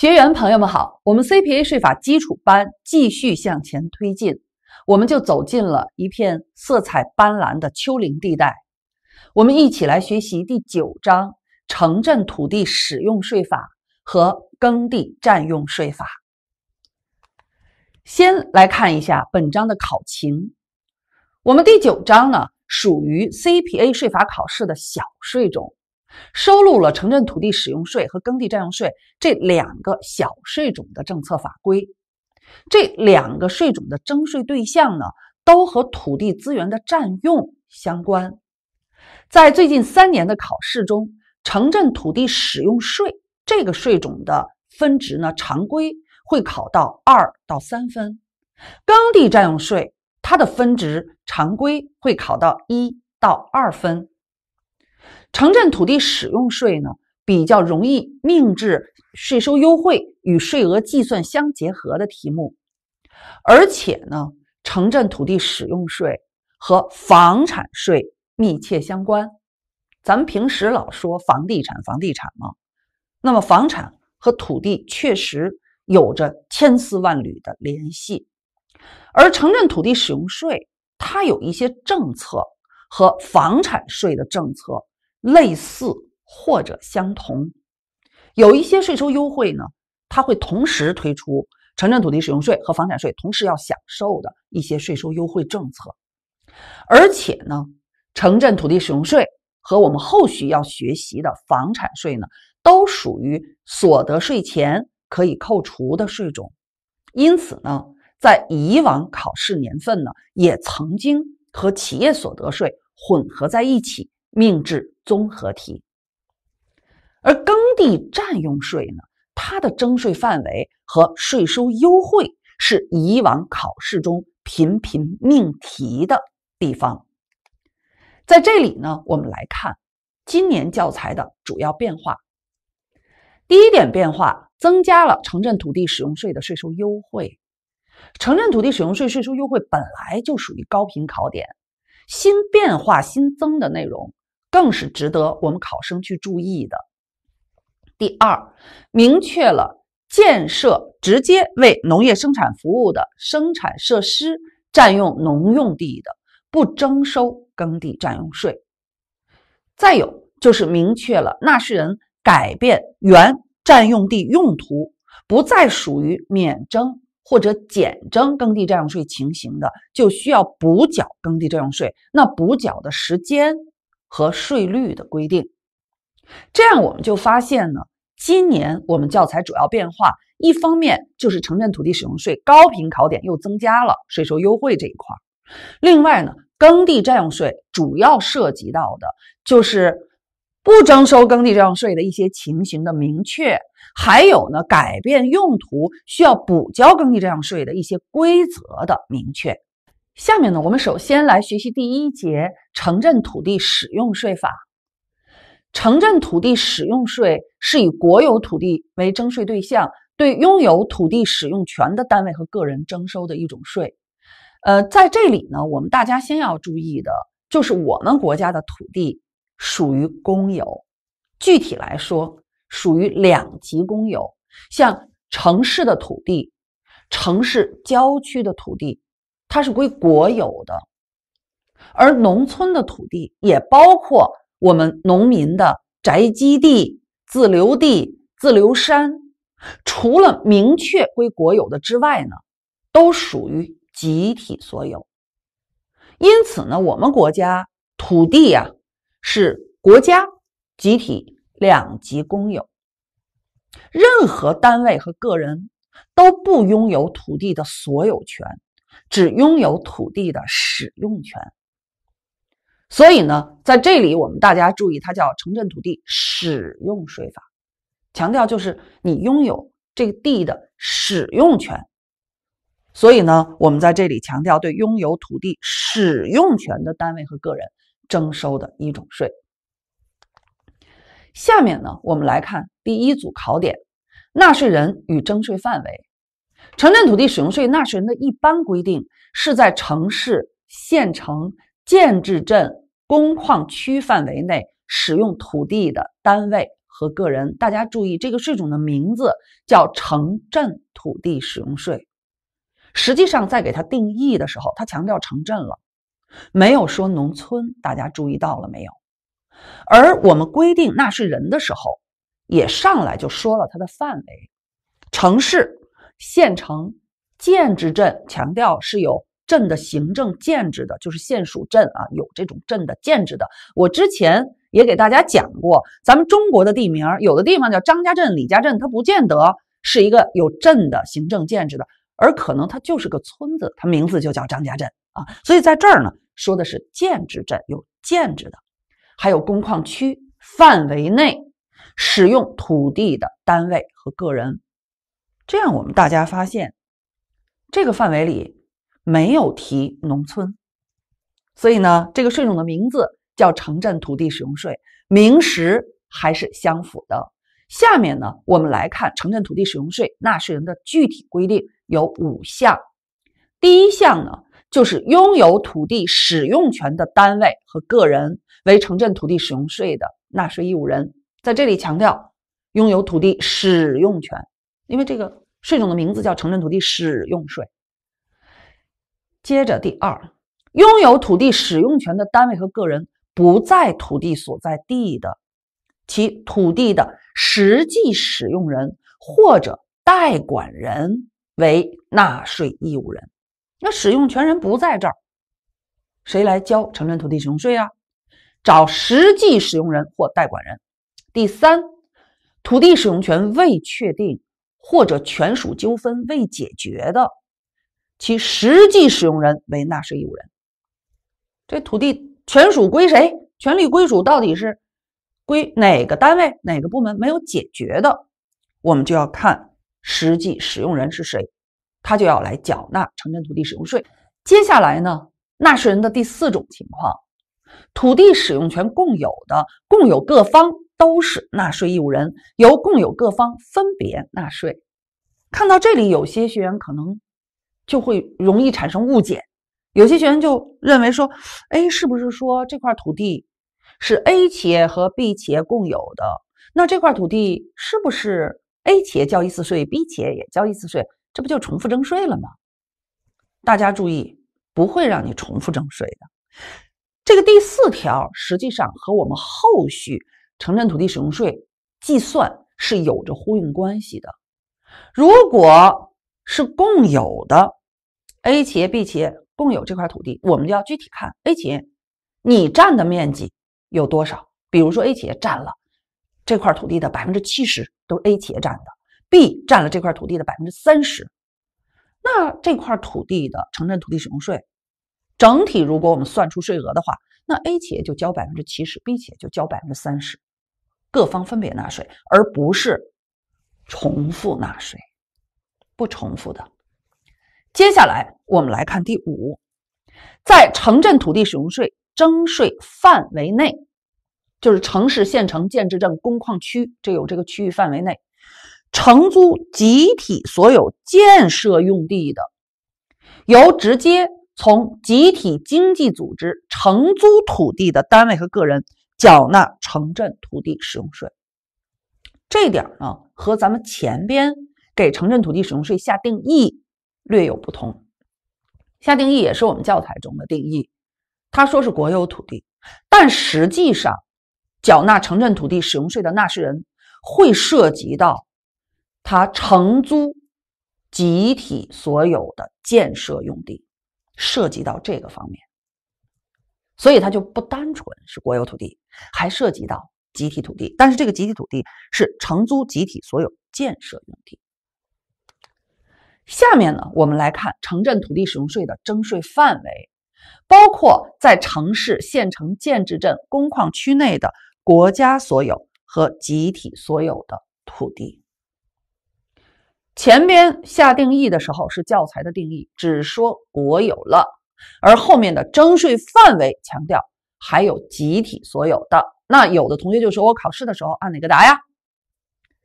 学员朋友们好，我们 CPA 税法基础班继续向前推进，我们就走进了一片色彩斑斓的丘陵地带，我们一起来学习第九章城镇土地使用税法和耕地占用税法。先来看一下本章的考情，我们第九章呢属于 CPA 税法考试的小税种。收录了城镇土地使用税和耕地占用税这两个小税种的政策法规。这两个税种的征税对象呢，都和土地资源的占用相关。在最近三年的考试中，城镇土地使用税这个税种的分值呢，常规会考到二到三分；耕地占用税它的分值常规会考到一到二分。城镇土地使用税呢，比较容易命制税收优惠与税额计算相结合的题目，而且呢，城镇土地使用税和房产税密切相关。咱们平时老说房地产，房地产嘛，那么房产和土地确实有着千丝万缕的联系，而城镇土地使用税它有一些政策和房产税的政策。类似或者相同，有一些税收优惠呢，它会同时推出城镇土地使用税和房产税，同时要享受的一些税收优惠政策。而且呢，城镇土地使用税和我们后续要学习的房产税呢，都属于所得税前可以扣除的税种。因此呢，在以往考试年份呢，也曾经和企业所得税混合在一起命制。综合题，而耕地占用税呢，它的征税范围和税收优惠是以往考试中频频命题的地方。在这里呢，我们来看今年教材的主要变化。第一点变化，增加了城镇土地使用税的税收优惠。城镇土地使用税税收优惠本来就属于高频考点，新变化新增的内容。更是值得我们考生去注意的。第二，明确了建设直接为农业生产服务的生产设施占用农用地的，不征收耕地占用税。再有就是明确了纳税人改变原占用地用途，不再属于免征或者减征耕地占用税情形的，就需要补缴耕地占用税。那补缴的时间？和税率的规定，这样我们就发现呢，今年我们教材主要变化，一方面就是城镇土地使用税高频考点又增加了税收优惠这一块儿，另外呢，耕地占用税主要涉及到的就是不征收耕地占用税的一些情形的明确，还有呢，改变用途需要补交耕地占用税的一些规则的明确。下面呢，我们首先来学习第一节《城镇土地使用税法》。城镇土地使用税是以国有土地为征税对象，对拥有土地使用权的单位和个人征收的一种税。呃，在这里呢，我们大家先要注意的，就是我们国家的土地属于公有，具体来说，属于两级公有，像城市的土地、城市郊区的土地。它是归国有的，而农村的土地也包括我们农民的宅基地、自留地、自留山，除了明确归国有的之外呢，都属于集体所有。因此呢，我们国家土地啊是国家、集体两级公有，任何单位和个人都不拥有土地的所有权。只拥有土地的使用权，所以呢，在这里我们大家注意，它叫《城镇土地使用税法》，强调就是你拥有这个地的使用权。所以呢，我们在这里强调对拥有土地使用权的单位和个人征收的一种税。下面呢，我们来看第一组考点：纳税人与征税范围。城镇土地使用税纳税人的一般规定是在城市、县城、建制镇、工矿区范围内使用土地的单位和个人。大家注意，这个税种的名字叫城镇土地使用税。实际上，在给它定义的时候，它强调城镇了，没有说农村。大家注意到了没有？而我们规定纳税人的时候，也上来就说了它的范围：城市。县城建制镇强调是有镇的行政建制的，就是县属镇啊，有这种镇的建制的。我之前也给大家讲过，咱们中国的地名，有的地方叫张家镇、李家镇，它不见得是一个有镇的行政建制的，而可能它就是个村子，它名字就叫张家镇啊。所以在这儿呢，说的是建制镇有建制的，还有工矿区范围内使用土地的单位和个人。这样，我们大家发现，这个范围里没有提农村，所以呢，这个税种的名字叫城镇土地使用税，名实还是相符的。下面呢，我们来看城镇土地使用税纳税人的具体规定，有五项。第一项呢，就是拥有土地使用权的单位和个人为城镇土地使用税的纳税义务人。在这里强调，拥有土地使用权。因为这个税种的名字叫城镇土地使用税。接着，第二，拥有土地使用权的单位和个人不在土地所在地的，其土地的实际使用人或者代管人为纳税义务人。那使用权人不在这儿，谁来交城镇土地使用税啊？找实际使用人或代管人。第三，土地使用权未确定。或者权属纠纷未解决的，其实际使用人为纳税义务人。这土地权属归谁？权利归属到底是归哪个单位、哪个部门？没有解决的，我们就要看实际使用人是谁，他就要来缴纳城镇土地使用税。接下来呢，纳税人的第四种情况，土地使用权共有的，共有各方。都是纳税义务人，由共有各方分别纳税。看到这里，有些学员可能就会容易产生误解，有些学员就认为说：“哎，是不是说这块土地是 A 企业和 B 企业共有的？那这块土地是不是 A 企业交一次税，B 企业也交一次税？这不就重复征税了吗？”大家注意，不会让你重复征税的。这个第四条实际上和我们后续。城镇土地使用税计算是有着呼应关系的。如果是共有的，A 企业、B 企业共有这块土地，我们就要具体看 A 企业你占的面积有多少。比如说 A 企业占了这块土地的百分之七十，都是 A 企业占的；B 占了这块土地的百分之三十。那这块土地的城镇土地使用税整体，如果我们算出税额的话，那 A 企业就交百分之七十，B 企业就交百分之三十。各方分别纳税，而不是重复纳税，不重复的。接下来我们来看第五，在城镇土地使用税征税范围内，就是城市、县城、建制镇、工矿区，这有这个区域范围内承租集体所有建设用地的，由直接从集体经济组织承租土地的单位和个人。缴纳城镇土地使用税，这点呢和咱们前边给城镇土地使用税下定义略有不同。下定义也是我们教材中的定义，他说是国有土地，但实际上缴纳城镇土地使用税的纳税人会涉及到他承租集体所有的建设用地，涉及到这个方面。所以它就不单纯是国有土地，还涉及到集体土地。但是这个集体土地是承租集体所有建设用地。下面呢，我们来看城镇土地使用税的征税范围，包括在城市、县城、建制镇、工矿区内的国家所有和集体所有的土地。前边下定义的时候是教材的定义，只说国有了。而后面的征税范围强调还有集体所有的，那有的同学就说：“我考试的时候按哪个答呀？”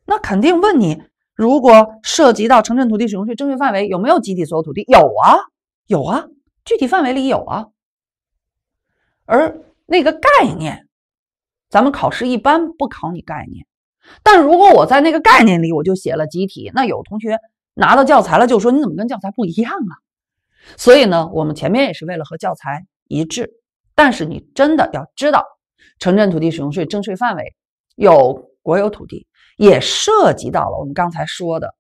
那肯定问你，如果涉及到城镇土地使用税征税范围，有没有集体所有土地？有啊，有啊，具体范围里有啊。而那个概念，咱们考试一般不考你概念，但如果我在那个概念里，我就写了集体，那有同学拿到教材了就说：“你怎么跟教材不一样啊？”所以呢，我们前面也是为了和教材一致，但是你真的要知道，城镇土地使用税征税范围有国有土地，也涉及到了我们刚才说的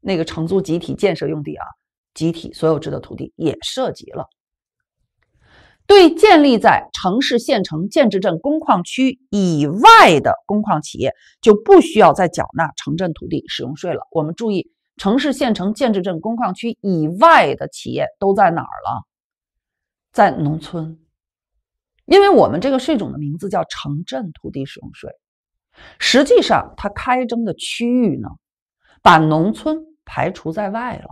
那个承租集体建设用地啊，集体所有制的土地也涉及了。对建立在城市、县城、建制镇、工矿区以外的工矿企业，就不需要再缴纳城镇土地使用税了。我们注意。城市、县城、建制镇、工矿区以外的企业都在哪儿了？在农村，因为我们这个税种的名字叫城镇土地使用税，实际上它开征的区域呢，把农村排除在外了。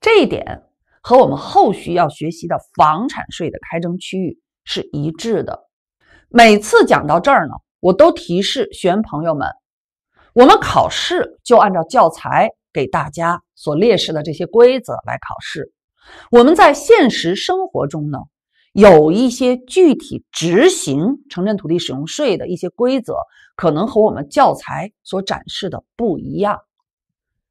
这一点和我们后续要学习的房产税的开征区域是一致的。每次讲到这儿呢，我都提示学员朋友们。我们考试就按照教材给大家所列示的这些规则来考试。我们在现实生活中呢，有一些具体执行城镇土地使用税的一些规则，可能和我们教材所展示的不一样。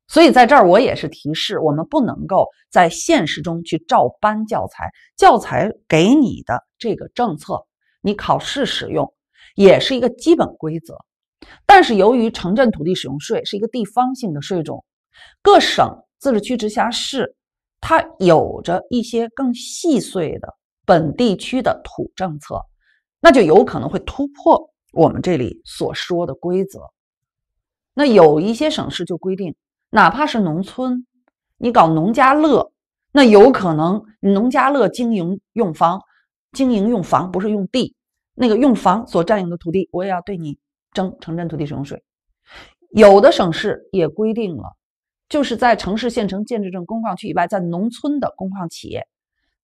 所以在这儿我也是提示，我们不能够在现实中去照搬教材。教材给你的这个政策，你考试使用也是一个基本规则。但是由于城镇土地使用税是一个地方性的税种，各省、自治区、直辖市它有着一些更细碎的本地区的土政策，那就有可能会突破我们这里所说的规则。那有一些省市就规定，哪怕是农村，你搞农家乐，那有可能农家乐经营用房，经营用房不是用地，那个用房所占用的土地，我也要对你。征城镇土地使用税，有的省市也规定了，就是在城市、县城、建制镇、工矿区以外，在农村的工矿企业，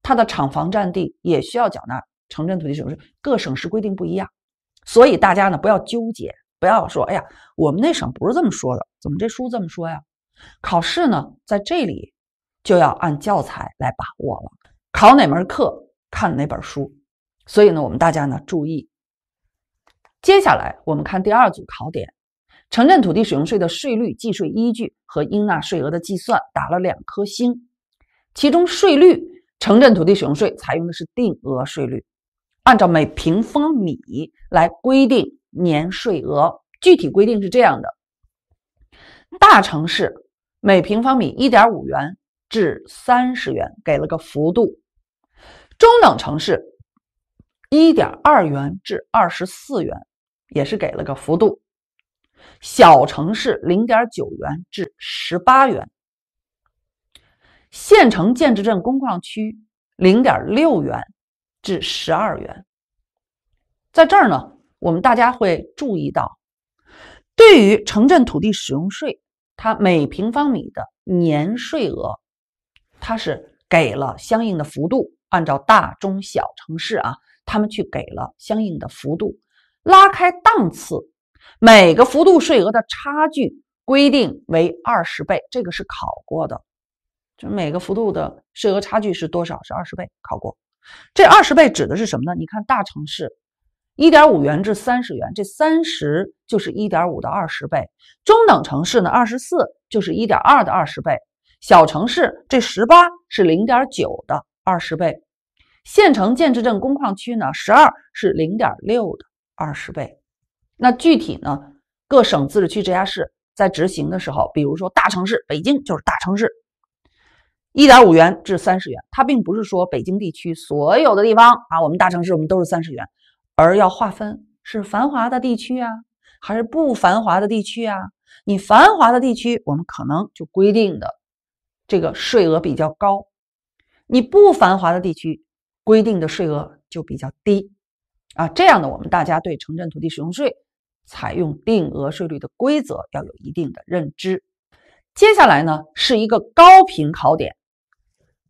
它的厂房占地也需要缴纳城镇土地使用税。各省市规定不一样，所以大家呢不要纠结，不要说哎呀，我们那省不是这么说的，怎么这书这么说呀？考试呢在这里就要按教材来把握了，考哪门课看哪本书，所以呢我们大家呢注意。接下来我们看第二组考点：城镇土地使用税的税率、计税依据和应纳税额的计算打了两颗星。其中，税率城镇土地使用税采用的是定额税率，按照每平方米来规定年税额。具体规定是这样的：大城市每平方米一点五元至三十元，给了个幅度；中等城市一点二元至二十四元。也是给了个幅度，小城市零点九元至十八元，县城、建制镇、工矿区零点六元至十二元。在这儿呢，我们大家会注意到，对于城镇土地使用税，它每平方米的年税额，它是给了相应的幅度，按照大中小城市啊，他们去给了相应的幅度。拉开档次，每个幅度税额的差距规定为二十倍，这个是考过的。就每个幅度的税额差距是多少？是二十倍，考过。这二十倍指的是什么呢？你看，大城市一点五元至三十元，这三十就是一点五的二十倍；中等城市呢，二十四就是一点二的二十倍；小城市这十八是零点九的二十倍；县城、建制镇、工矿区呢，十二是零点六的。二十倍，那具体呢？各省自治区直辖市在执行的时候，比如说大城市北京就是大城市，一点五元至三十元。它并不是说北京地区所有的地方啊，我们大城市我们都是三十元，而要划分是繁华的地区啊，还是不繁华的地区啊？你繁华的地区，我们可能就规定的这个税额比较高；你不繁华的地区，规定的税额就比较低。啊，这样呢，我们大家对城镇土地使用税采用定额税率的规则要有一定的认知。接下来呢，是一个高频考点，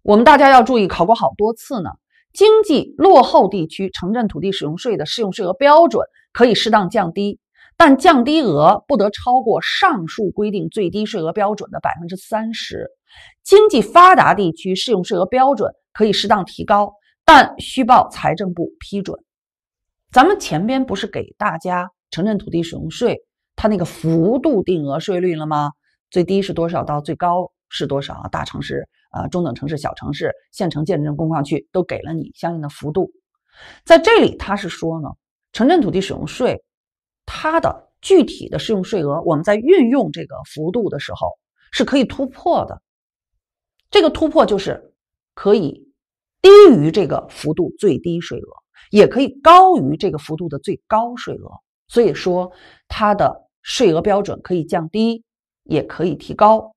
我们大家要注意，考过好多次呢。经济落后地区城镇土地使用税的适用税额标准可以适当降低，但降低额不得超过上述规定最低税额标准的百分之三十。经济发达地区适用税额标准可以适当提高，但需报财政部批准。咱们前边不是给大家城镇土地使用税它那个幅度定额税率了吗？最低是多少到最高是多少？大城市、呃中等城市、小城市、县城、建制镇、工矿区都给了你相应的幅度。在这里，他是说呢，城镇土地使用税它的具体的适用税额，我们在运用这个幅度的时候是可以突破的。这个突破就是可以低于这个幅度最低税额。也可以高于这个幅度的最高税额，所以说它的税额标准可以降低，也可以提高，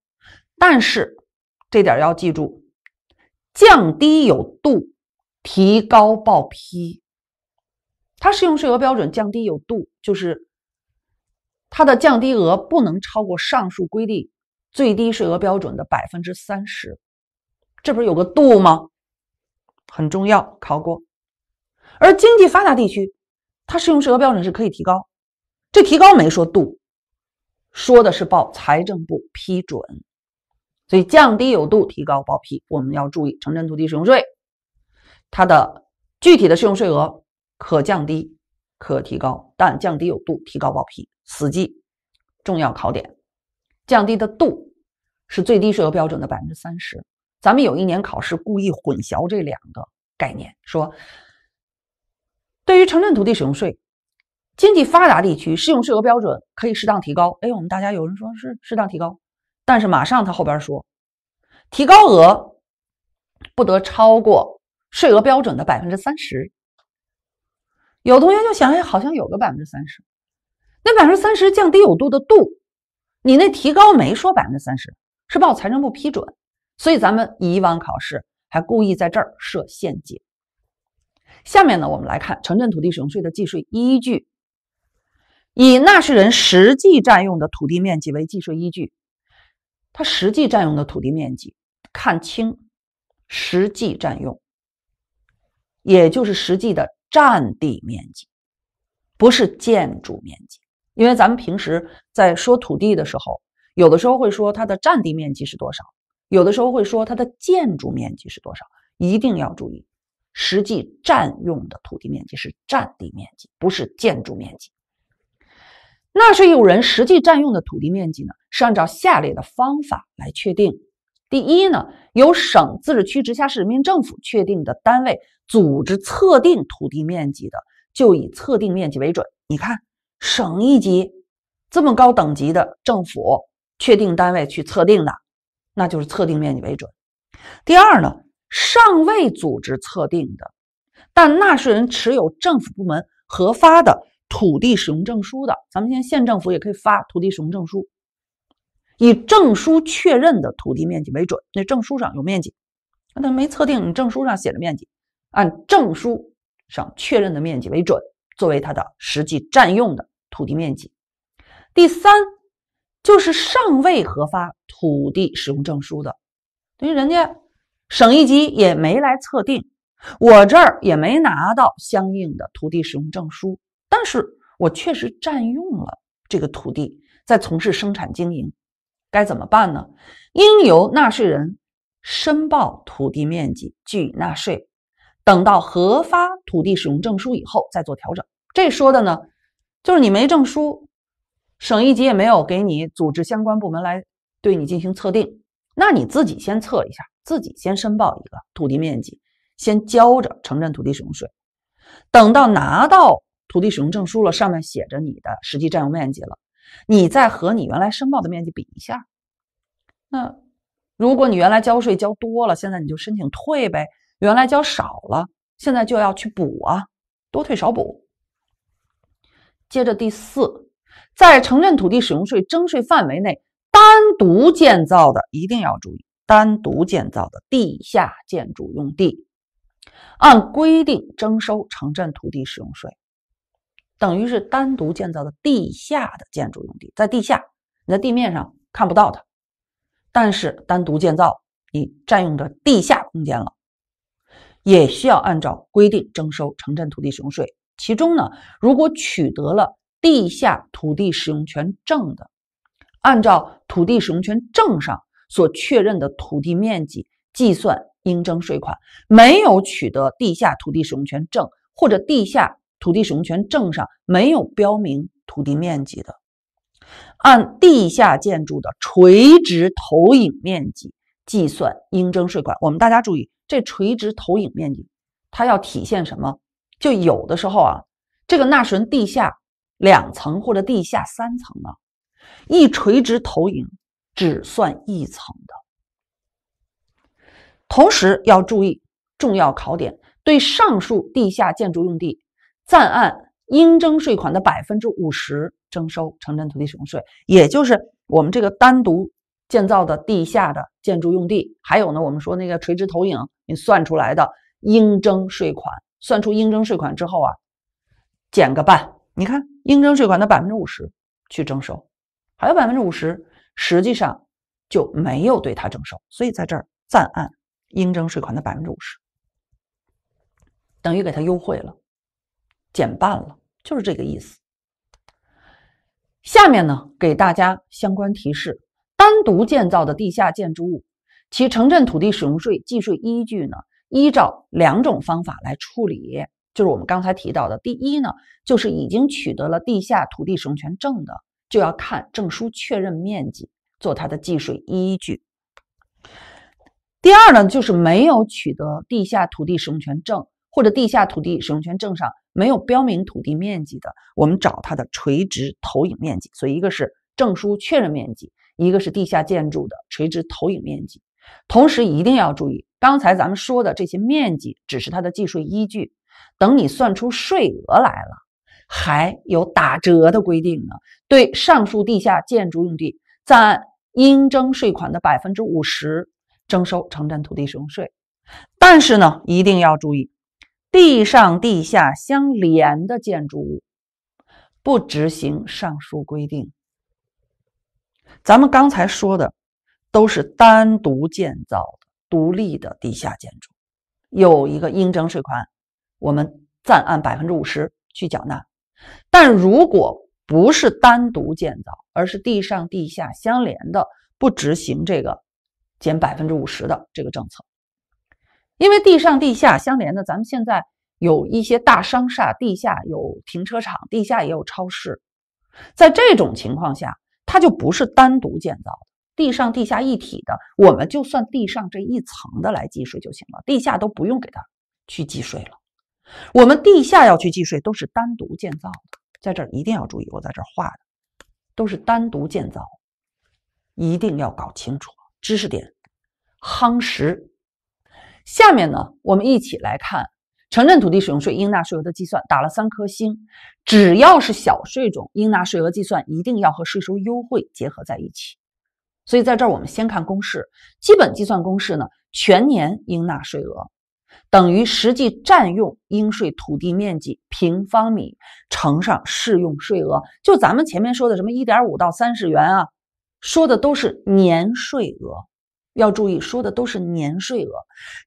但是这点要记住：降低有度，提高报批。它适用税额标准降低有度，就是它的降低额不能超过上述规定最低税额标准的百分之三十，这不是有个度吗？很重要，考过。而经济发达地区，它适用税额标准是可以提高，这提高没说度，说的是报财政部批准，所以降低有度，提高报批。我们要注意，城镇土地使用税它的具体的适用税额可降低，可提高，但降低有度，提高报批。死记，重要考点，降低的度是最低税额标准的百分之三十。咱们有一年考试故意混淆这两个概念，说。对于城镇土地使用税，经济发达地区适用税额标准可以适当提高。哎，我们大家有人说是适当提高，但是马上他后边说，提高额不得超过税额标准的百分之三十。有同学就想，哎，好像有个百分之三十，那百分之三十降低有度的度，你那提高没说百分之三十，是报财政部批准，所以咱们以往考试还故意在这儿设陷阱。下面呢，我们来看城镇土地使用税的计税依据，以纳税人实际占用的土地面积为计税依据。它实际占用的土地面积，看清实际占用，也就是实际的占地面积，不是建筑面积。因为咱们平时在说土地的时候，有的时候会说它的占地面积是多少，有的时候会说它的建筑面积是多少，一定要注意。实际占用的土地面积是占地面积，不是建筑面积。纳税义务人实际占用的土地面积呢，是按照下列的方法来确定：第一呢，由省、自治区、直辖市人民政府确定的单位组织测定土地面积的，就以测定面积为准。你看，省一级这么高等级的政府确定单位去测定的，那就是测定面积为准。第二呢。尚未组织测定的，但纳税人持有政府部门核发的土地使用证书的，咱们现在县政府也可以发土地使用证书，以证书确认的土地面积为准。那证书上有面积，那没测定，你证书上写的面积，按证书上确认的面积为准，作为它的实际占用的土地面积。第三，就是尚未核发土地使用证书的，等于人家。省一级也没来测定，我这儿也没拿到相应的土地使用证书，但是我确实占用了这个土地，在从事生产经营，该怎么办呢？应由纳税人申报土地面积，据纳税。等到核发土地使用证书以后再做调整。这说的呢，就是你没证书，省一级也没有给你组织相关部门来对你进行测定，那你自己先测一下。自己先申报一个土地面积，先交着城镇土地使用税。等到拿到土地使用证书了，上面写着你的实际占用面积了，你再和你原来申报的面积比一下。那如果你原来交税交多了，现在你就申请退呗；原来交少了，现在就要去补啊，多退少补。接着第四，在城镇土地使用税征税范围内单独建造的，一定要注意。单独建造的地下建筑用地，按规定征收城镇土地使用税，等于是单独建造的地下的建筑用地，在地下，你在地面上看不到它，但是单独建造，你占用着地下空间了，也需要按照规定征收城镇土地使用税。其中呢，如果取得了地下土地使用权证的，按照土地使用权证上。所确认的土地面积计算应征税款，没有取得地下土地使用权证或者地下土地使用权证上没有标明土地面积的，按地下建筑的垂直投影面积计算应征税款。我们大家注意，这垂直投影面积它要体现什么？就有的时候啊，这个纳什人地下两层或者地下三层呢，一垂直投影。只算一层的，同时要注意重要考点：对上述地下建筑用地，暂按应征税款的百分之五十征收城镇土地使用税，也就是我们这个单独建造的地下的建筑用地。还有呢，我们说那个垂直投影，你算出来的应征税款，算出应征税款之后啊，减个半，你看应征税款的百分之五十去征收，还有百分之五十。实际上就没有对他征收，所以在这儿暂按应征税款的百分之五十，等于给他优惠了，减半了，就是这个意思。下面呢，给大家相关提示：单独建造的地下建筑物，其城镇土地使用税计税依据呢，依照两种方法来处理，就是我们刚才提到的，第一呢，就是已经取得了地下土地使用权证的。就要看证书确认面积做它的计税依据。第二呢，就是没有取得地下土地使用权证或者地下土地使用权证上没有标明土地面积的，我们找它的垂直投影面积。所以，一个是证书确认面积，一个是地下建筑的垂直投影面积。同时一定要注意，刚才咱们说的这些面积只是它的计税依据，等你算出税额来了。还有打折的规定呢，对上述地下建筑用地，暂按应征税款的百分之五十征收城镇土地使用税。但是呢，一定要注意，地上地下相连的建筑物不执行上述规定。咱们刚才说的都是单独建造的、独立的地下建筑，有一个应征税款，我们暂按百分之五十去缴纳。但如果不是单独建造，而是地上地下相连的，不执行这个减百分之五十的这个政策。因为地上地下相连的，咱们现在有一些大商厦，地下有停车场，地下也有超市。在这种情况下，它就不是单独建造，地上地下一体的，我们就算地上这一层的来计税就行了，地下都不用给它去计税了。我们地下要去计税，都是单独建造的，在这儿一定要注意，我在这儿画的都是单独建造，一定要搞清楚知识点，夯实。下面呢，我们一起来看城镇土地使用税应纳税额的计算，打了三颗星，只要是小税种，应纳税额计算一定要和税收优惠结合在一起。所以在这儿我们先看公式，基本计算公式呢，全年应纳税额。等于实际占用应税土地面积平方米乘上适用税额，就咱们前面说的什么一点五到三十元啊，说的都是年税额，要注意说的都是年税额。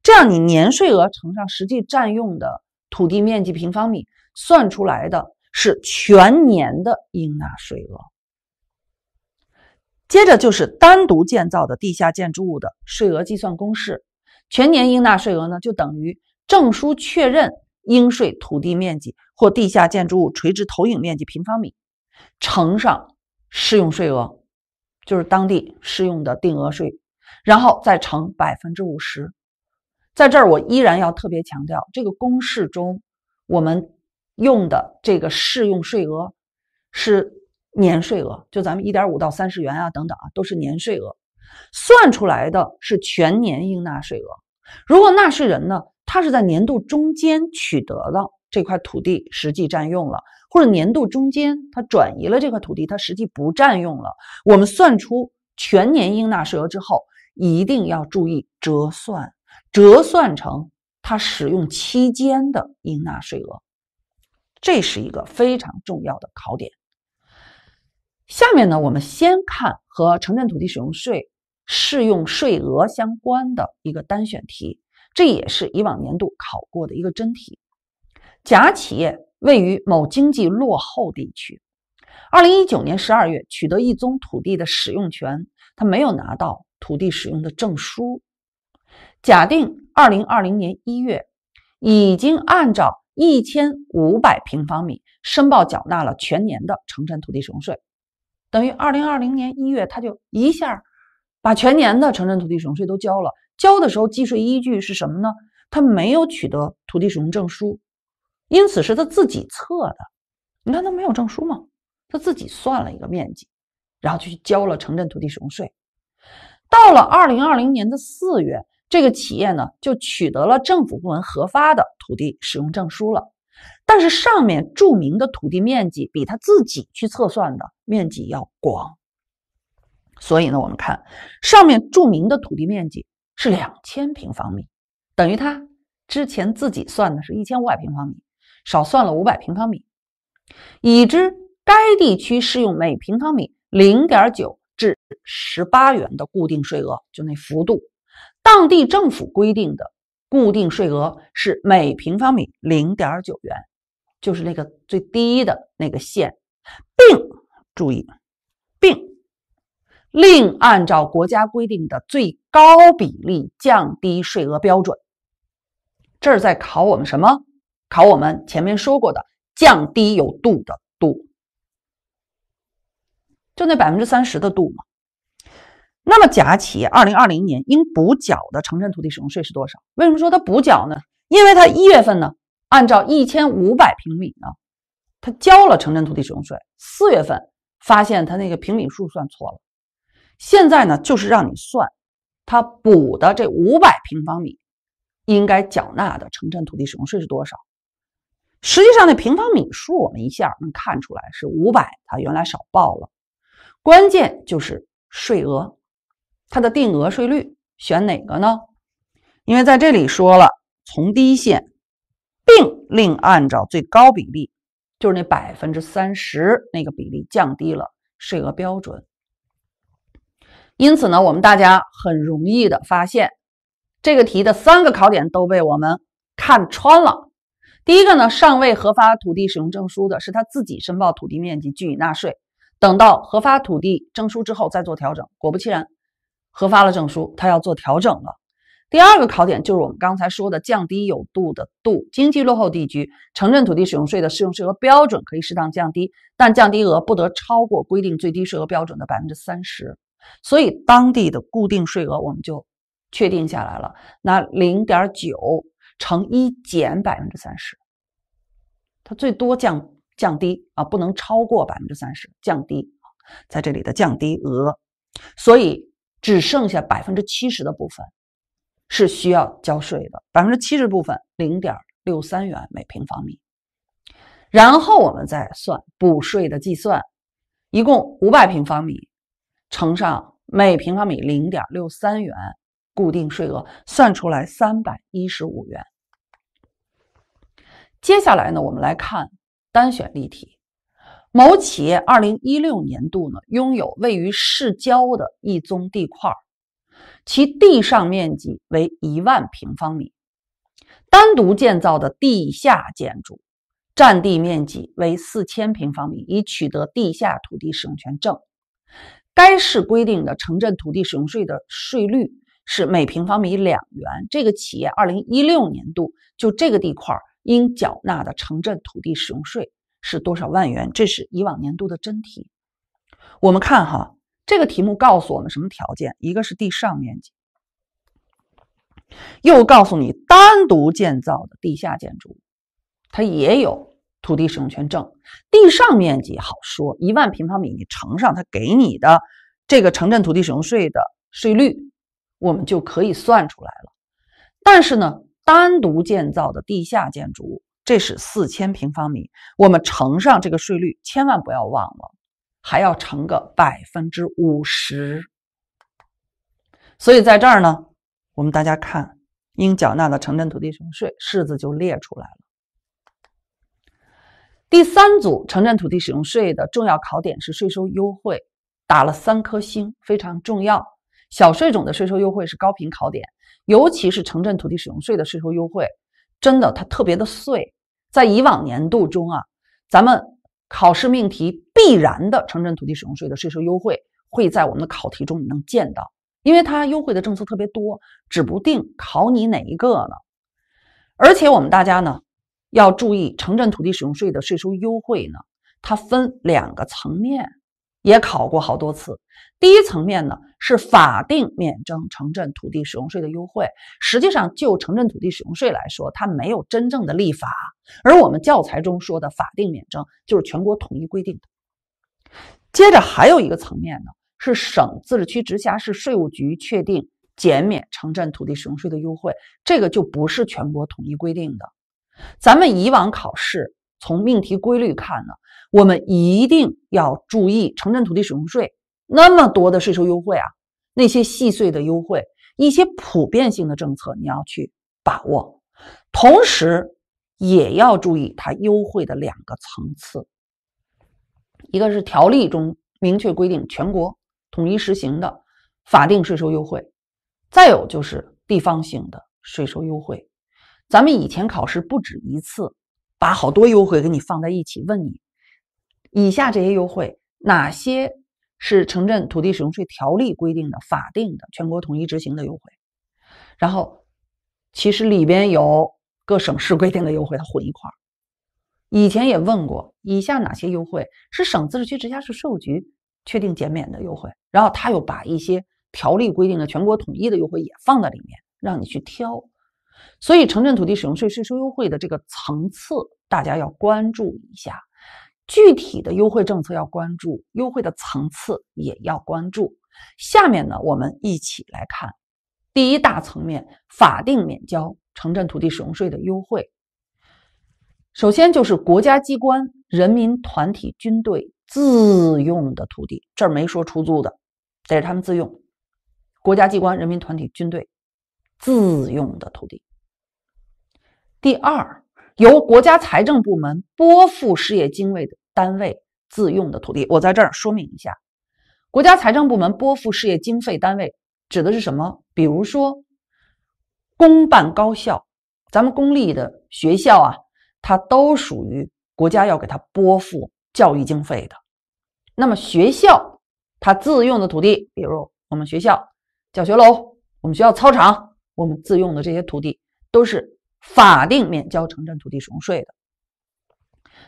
这样你年税额乘上实际占用的土地面积平方米，算出来的是全年的应纳税额。接着就是单独建造的地下建筑物的税额计算公式。全年应纳税额呢，就等于证书确认应税土地面积或地下建筑物垂直投影面积平方米，乘上适用税额，就是当地适用的定额税，然后再乘百分之五十。在这儿，我依然要特别强调，这个公式中我们用的这个适用税额是年税额，就咱们一点五到三十元啊等等啊，都是年税额。算出来的是全年应纳税额。如果纳税人呢，他是在年度中间取得了这块土地，实际占用了，或者年度中间他转移了这块土地，他实际不占用了，我们算出全年应纳税额之后，一定要注意折算，折算成他使用期间的应纳税额，这是一个非常重要的考点。下面呢，我们先看和城镇土地使用税。适用税额相关的一个单选题，这也是以往年度考过的一个真题。甲企业位于某经济落后地区，二零一九年十二月取得一宗土地的使用权，他没有拿到土地使用的证书。假定二零二零年一月已经按照一千五百平方米申报缴纳了全年的城镇土地使用税，等于二零二零年一月他就一下。把全年的城镇土地使用税都交了，交的时候计税依据是什么呢？他没有取得土地使用证书，因此是他自己测的。你看他没有证书吗？他自己算了一个面积，然后就去交了城镇土地使用税。到了二零二零年的四月，这个企业呢就取得了政府部门核发的土地使用证书了，但是上面注明的土地面积比他自己去测算的面积要广。所以呢，我们看上面注明的土地面积是两千平方米，等于他之前自己算的是一千五百平方米，少算了五百平方米。已知该地区适用每平方米零点九至十八元的固定税额，就那幅度。当地政府规定的固定税额是每平方米零点九元，就是那个最低的那个线，并注意。另按照国家规定的最高比例降低税额标准，这是在考我们什么？考我们前面说过的降低有度的度，就那百分之三十的度嘛。那么甲企业二零二零年应补缴的城镇土地使用税是多少？为什么说它补缴呢？因为它一月份呢，按照一千五百平米呢，它交了城镇土地使用税，四月份发现它那个平米数算错了。现在呢，就是让你算，他补的这五百平方米应该缴纳的城镇土地使用税是多少？实际上，那平方米数我们一下能看出来是五百它原来少报了。关键就是税额，它的定额税率选哪个呢？因为在这里说了，从低线，并另按照最高比例，就是那百分之三十那个比例降低了税额标准。因此呢，我们大家很容易的发现，这个题的三个考点都被我们看穿了。第一个呢，尚未核发土地使用证书的，是他自己申报土地面积，据以纳税。等到核发土地证书之后再做调整。果不其然，核发了证书，他要做调整了。第二个考点就是我们刚才说的降低有度的度，经济落后地区城镇土地使用税的适用税额标准可以适当降低，但降低额不得超过规定最低税额标准的百分之三十。所以当地的固定税额我们就确定下来了，拿零点九乘一减百分之三十，它最多降降低啊，不能超过百分之三十降低，在这里的降低额，所以只剩下百分之七十的部分是需要交税的，百分之七十部分零点六三元每平方米，然后我们再算补税的计算，一共五百平方米。乘上每平方米零点六三元固定税额，算出来三百一十五元。接下来呢，我们来看单选例题：某企业二零一六年度呢，拥有位于市郊的一宗地块，其地上面积为一万平方米，单独建造的地下建筑占地面积为四千平方米，已取得地下土地使用权证。该市规定的城镇土地使用税的税率是每平方米两元。这个企业二零一六年度就这个地块应缴纳的城镇土地使用税是多少万元？这是以往年度的真题。我们看哈，这个题目告诉我们什么条件？一个是地上面积，又告诉你单独建造的地下建筑物，它也有。土地使用权证，地上面积好说，一万平方米你乘上他给你的这个城镇土地使用税的税率，我们就可以算出来了。但是呢单独建造的地下建筑物，这是四千平方米，我们乘上这个税率，千万不要忘了，还要乘个百分之五十。所以在这儿呢，我们大家看应缴纳的城镇土地使用税式子就列出来了。第三组城镇土地使用税的重要考点是税收优惠，打了三颗星，非常重要。小税种的税收优惠是高频考点，尤其是城镇土地使用税的税收优惠，真的它特别的碎。在以往年度中啊，咱们考试命题必然的城镇土地使用税的税收优惠会在我们的考题中你能见到，因为它优惠的政策特别多，指不定考你哪一个呢。而且我们大家呢。要注意城镇土地使用税的税收优惠呢，它分两个层面，也考过好多次。第一层面呢是法定免征城镇土地使用税的优惠，实际上就城镇土地使用税来说，它没有真正的立法，而我们教材中说的法定免征就是全国统一规定的。接着还有一个层面呢是省、自治区、直辖市税务局确定减免城镇土地使用税的优惠，这个就不是全国统一规定的。咱们以往考试从命题规律看呢，我们一定要注意城镇土地使用税那么多的税收优惠啊，那些细碎的优惠，一些普遍性的政策你要去把握，同时也要注意它优惠的两个层次，一个是条例中明确规定全国统一实行的法定税收优惠，再有就是地方性的税收优惠。咱们以前考试不止一次，把好多优惠给你放在一起问你，以下这些优惠哪些是《城镇土地使用税条例》规定的法定的全国统一执行的优惠？然后其实里边有各省市规定的优惠，它混一块儿。以前也问过，以下哪些优惠是省、自治区、直辖市税务局确定减免的优惠？然后他又把一些条例规定的全国统一的优惠也放在里面，让你去挑。所以，城镇土地使用税税收优惠的这个层次，大家要关注一下。具体的优惠政策要关注，优惠的层次也要关注。下面呢，我们一起来看第一大层面：法定免交城镇土地使用税的优惠。首先就是国家机关、人民团体、军队自用的土地，这儿没说出租的，得是他们自用。国家机关、人民团体、军队自用的土地。第二，由国家财政部门拨付事业经费的单位自用的土地，我在这儿说明一下：国家财政部门拨付事业经费单位指的是什么？比如说，公办高校，咱们公立的学校啊，它都属于国家要给它拨付教育经费的。那么，学校它自用的土地，比如我们学校教学楼、我们学校操场、我们自用的这些土地，都是。法定免交城镇土地使用税的，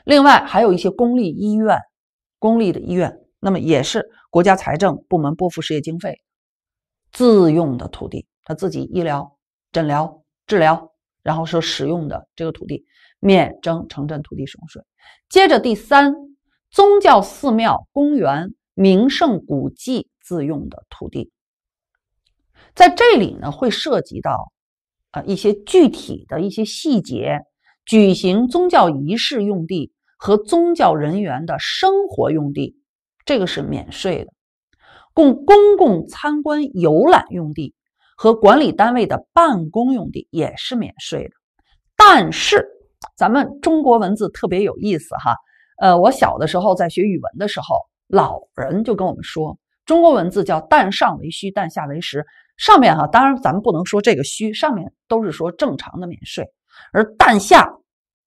另外还有一些公立医院、公立的医院，那么也是国家财政部门拨付事业经费自用的土地，他自己医疗诊疗治疗，然后是使用的这个土地免征城镇土地使用税。接着第三，宗教寺庙、公园、名胜古迹自用的土地，在这里呢会涉及到。啊，一些具体的一些细节，举行宗教仪式用地和宗教人员的生活用地，这个是免税的；供公共参观游览用地和管理单位的办公用地也是免税的。但是，咱们中国文字特别有意思哈。呃，我小的时候在学语文的时候，老人就跟我们说，中国文字叫“但上为虚，但下为实”。上面哈，当然咱们不能说这个虚，上面都是说正常的免税，而但下，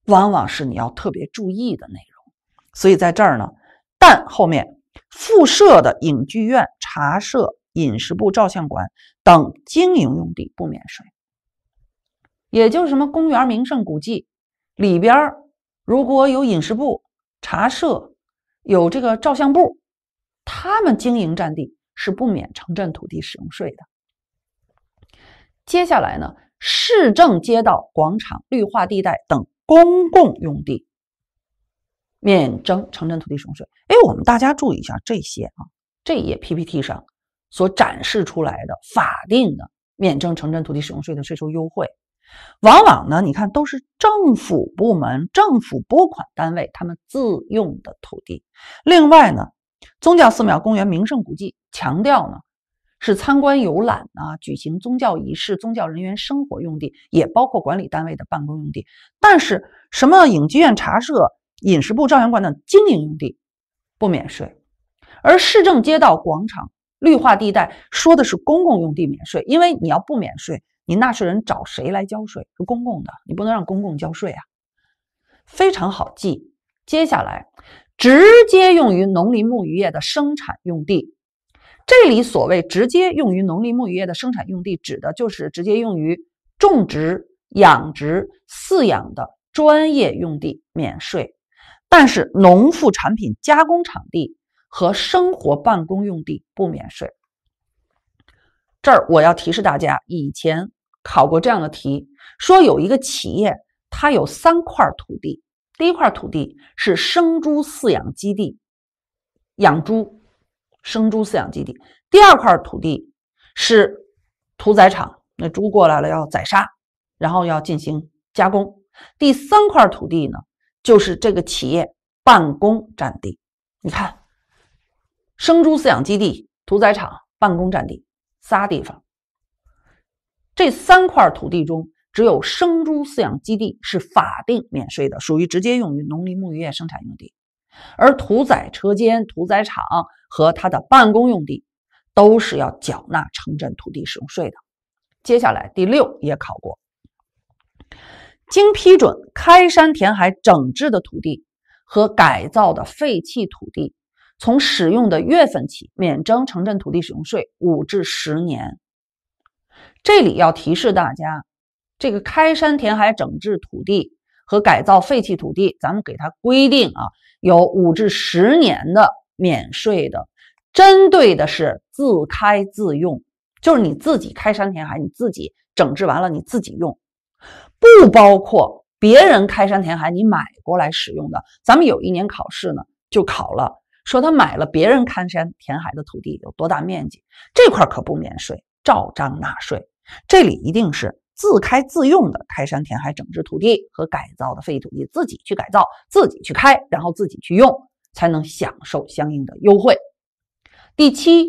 往往是你要特别注意的内容。所以在这儿呢，但后面附设的影剧院、茶社、饮食部、照相馆等经营用地不免税，也就是什么公园、名胜古迹里边如果有饮食部、茶社、有这个照相部，他们经营占地是不免城镇土地使用税的。接下来呢，市政街道、广场、绿化地带等公共用地免征城镇土地使用税。哎，我们大家注意一下这些啊，这页 PPT 上所展示出来的法定的免征城镇土地使用税的税收优惠，往往呢，你看都是政府部门、政府拨款单位他们自用的土地。另外呢，宗教寺庙、公园、名胜古迹，强调呢。是参观游览啊，举行宗教仪式、宗教人员生活用地，也包括管理单位的办公用地。但是，什么影剧院、茶社、饮食部、照相馆等经营用地，不免税。而市政街道、广场、绿化地带，说的是公共用地免税，因为你要不免税，你纳税人找谁来交税？是公共的，你不能让公共交税啊。非常好记。接下来，直接用于农林牧渔业的生产用地。这里所谓直接用于农林牧渔业的生产用地，指的就是直接用于种植、养殖、饲养的专业用地免税，但是农副产品加工场地和生活办公用地不免税。这儿我要提示大家，以前考过这样的题，说有一个企业，它有三块土地，第一块土地是生猪饲养基地，养猪。生猪饲养基地，第二块土地是屠宰场，那猪过来了要宰杀，然后要进行加工。第三块土地呢，就是这个企业办公占地。你看，生猪饲养基地、屠宰场、办公占地，仨地方。这三块土地中，只有生猪饲养基地是法定免税的，属于直接用于农林牧渔业生产用地。而屠宰车间、屠宰场和他的办公用地，都是要缴纳城镇土地使用税的。接下来第六也考过，经批准开山填海整治的土地和改造的废弃土地，从使用的月份起免征城镇土地使用税五至十年。这里要提示大家，这个开山填海整治土地。和改造废弃土地，咱们给它规定啊，有五至十年的免税的，针对的是自开自用，就是你自己开山填海，你自己整治完了你自己用，不包括别人开山填海你买过来使用的。咱们有一年考试呢，就考了，说他买了别人开山填海的土地有多大面积，这块可不免税，照章纳税。这里一定是。自开自用的开山填海整治土地和改造的废土地，自己去改造，自己去开，然后自己去用，才能享受相应的优惠。第七，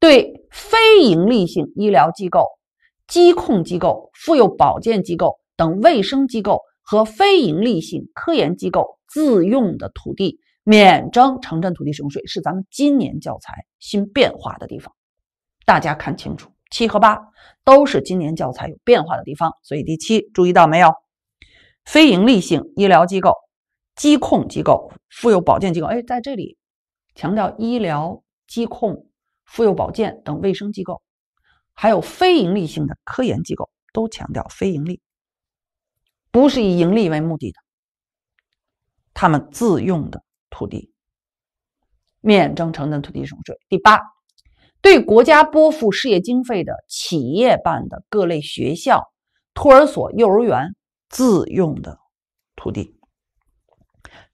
对非营利性医疗机构、疾控机构、妇幼保健机构等卫生机构和非营利性科研机构自用的土地，免征城镇土地使用税，是咱们今年教材新变化的地方。大家看清楚。七和八都是今年教材有变化的地方，所以第七，注意到没有？非营利性医疗机构、疾控机构、妇幼保健机构，哎，在这里强调医疗、疾控、妇幼保健等卫生机构，还有非营利性的科研机构，都强调非营利，不是以盈利为目的的，他们自用的土地免征城镇土地使用税。第八。对国家拨付事业经费的企业办的各类学校、托儿所、幼儿园自用的土地，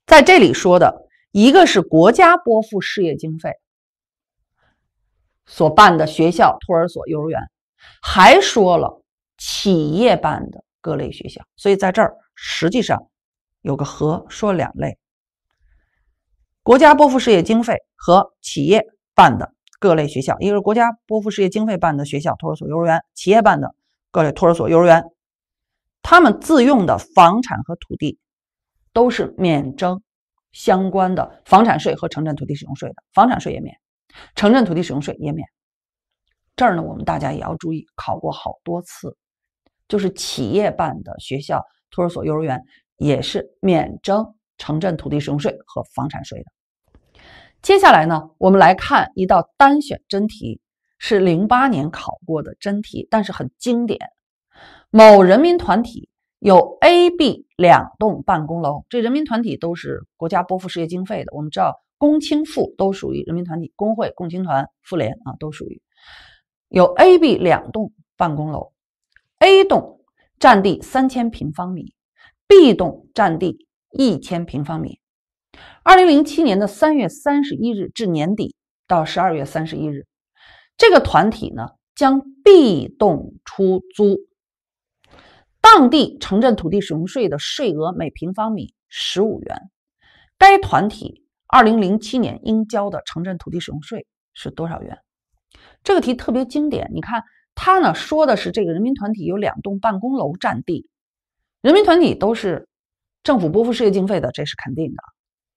在这里说的一个是国家拨付事业经费所办的学校、托儿所、幼儿园，还说了企业办的各类学校，所以在这儿实际上有个和，说两类：国家拨付事业经费和企业办的。各类学校，一个是国家拨付事业经费办的学校、托儿所、幼儿园；企业办的各类托儿所、幼儿园，他们自用的房产和土地都是免征相关的房产税和城镇土地使用税的。房产税也免，城镇土地使用税也免。这儿呢，我们大家也要注意，考过好多次，就是企业办的学校、托儿所、幼儿园也是免征城镇土地使用税和房产税的。接下来呢，我们来看一道单选真题，是零八年考过的真题，但是很经典。某人民团体有 A、B 两栋办公楼，这人民团体都是国家拨付事业经费的。我们知道，工青妇都属于人民团体，工会、共青团、妇联啊，都属于。有 A、B 两栋办公楼，A 栋占地三千平方米，B 栋占地一千平方米。二零零七年的三月三十一日至年底到十二月三十一日，这个团体呢将被动出租。当地城镇土地使用税的税额每平方米十五元。该团体二零零七年应交的城镇土地使用税是多少元？这个题特别经典。你看，它呢说的是这个人民团体有两栋办公楼占地，人民团体都是政府拨付事业经费的，这是肯定的。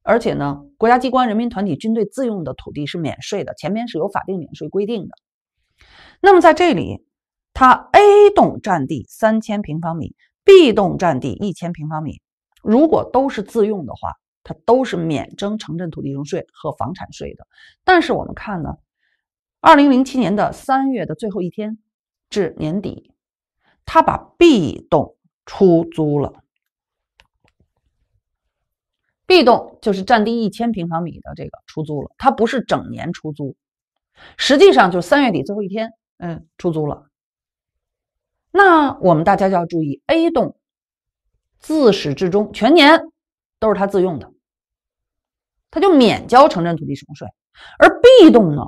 而且呢，国家机关、人民团体、军队自用的土地是免税的，前面是有法定免税规定的。那么在这里，它 A 栋占地三千平方米，B 栋占地一千平方米，如果都是自用的话，它都是免征城镇土地用税和房产税的。但是我们看呢，二零零七年的三月的最后一天至年底，他把 B 栋出租了。B 栋就是占地一千平方米的这个出租了，它不是整年出租，实际上就三月底最后一天，嗯，出租了。那我们大家就要注意，A 栋自始至终全年都是他自用的，他就免交城镇土地使用税。而 B 栋呢，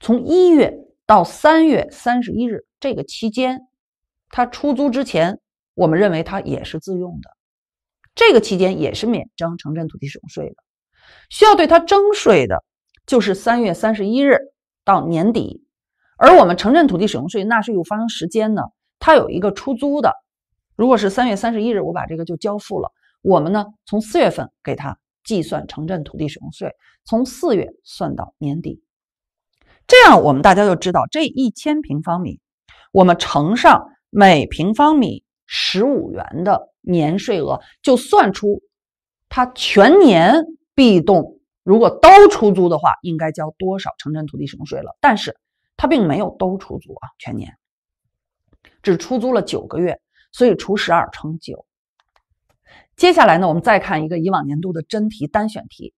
从一月到三月三十一日这个期间，他出租之前，我们认为他也是自用的。这个期间也是免征城镇土地使用税的，需要对它征税的，就是三月三十一日到年底，而我们城镇土地使用税纳税义务发生时间呢，它有一个出租的，如果是三月三十一日，我把这个就交付了，我们呢从四月份给它计算城镇土地使用税，从四月算到年底，这样我们大家就知道这一千平方米，我们乘上每平方米十五元的。年税额就算出他全年 B 栋如果都出租的话，应该交多少城镇土地使用税了？但是它并没有都出租啊，全年只出租了九个月，所以除十二乘九。接下来呢，我们再看一个以往年度的真题单选题：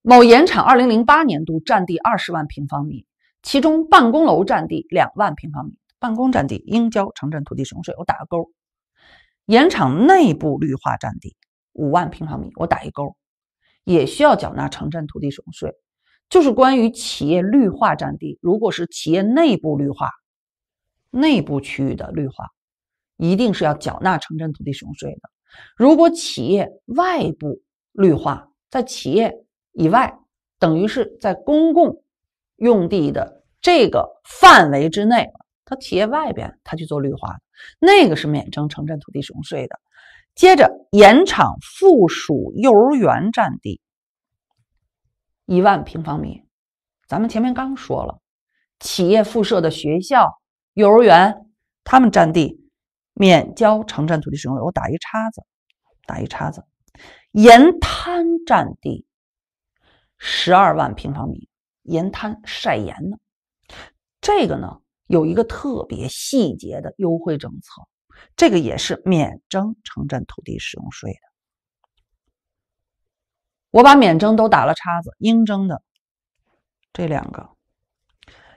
某盐厂二零零八年度占地二十万平方米，其中办公楼占地两万平方米，办公占地应交城镇土地使用税。我打个勾。盐场内部绿化占地五万平方米，我打一勾，也需要缴纳城镇土地使用税。就是关于企业绿化占地，如果是企业内部绿化，内部区域的绿化，一定是要缴纳城镇土地使用税的。如果企业外部绿化，在企业以外，等于是在公共用地的这个范围之内。他企业外边，他去做绿化，那个是免征城镇土地使用税的。接着，盐场附属幼儿园占地一万平方米，咱们前面刚说了，企业附设的学校、幼儿园，他们占地免交城镇土地使用税。我打一叉子，打一叉子。盐滩占地十二万平方米，盐滩晒盐呢，这个呢？有一个特别细节的优惠政策，这个也是免征城镇土地使用税的。我把免征都打了叉子，应征的这两个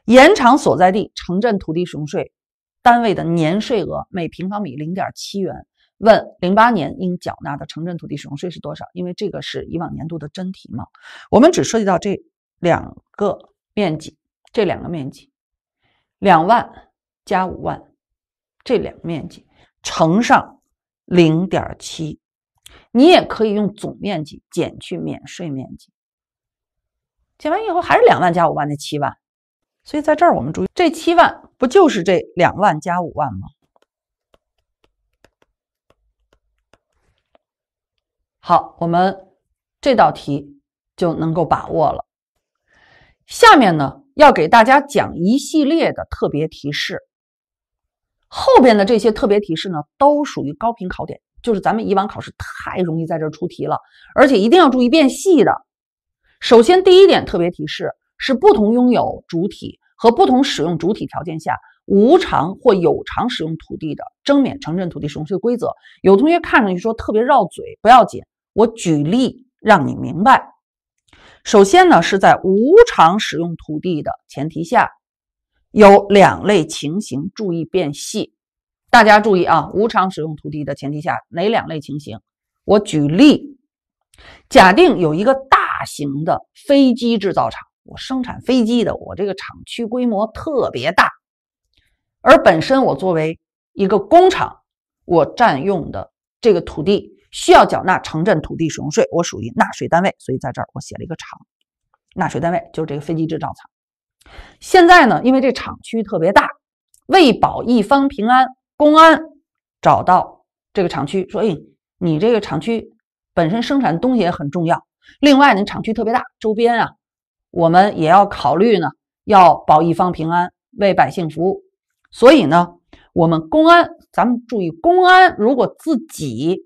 延长所在地城镇土地使用税单位的年税额每平方米零点七元。问零八年应缴纳的城镇土地使用税是多少？因为这个是以往年度的真题嘛，我们只涉及到这两个面积，这两个面积。两万加五万，这两个面积乘上零点七，你也可以用总面积减去免税面积，减完以后还是两万加五万的七万，所以在这儿我们注意，这七万不就是这两万加五万吗？好，我们这道题就能够把握了。下面呢，要给大家讲一系列的特别提示。后边的这些特别提示呢，都属于高频考点，就是咱们以往考试太容易在这儿出题了，而且一定要注意变细的。首先，第一点特别提示是不同拥有主体和不同使用主体条件下，无偿或有偿使用土地的征免城镇土地使用税规则。有同学看上去说特别绕嘴，不要紧，我举例让你明白。首先呢，是在无偿使用土地的前提下，有两类情形，注意辨析。大家注意啊，无偿使用土地的前提下，哪两类情形？我举例，假定有一个大型的飞机制造厂，我生产飞机的，我这个厂区规模特别大，而本身我作为一个工厂，我占用的这个土地。需要缴纳城镇土地使用税，我属于纳税单位，所以在这儿我写了一个厂，纳税单位就是这个飞机制造厂。现在呢，因为这厂区特别大，为保一方平安，公安找到这个厂区说：“哎，你这个厂区本身生产东西也很重要，另外呢，厂区特别大，周边啊，我们也要考虑呢，要保一方平安，为百姓服务。所以呢，我们公安，咱们注意，公安如果自己。”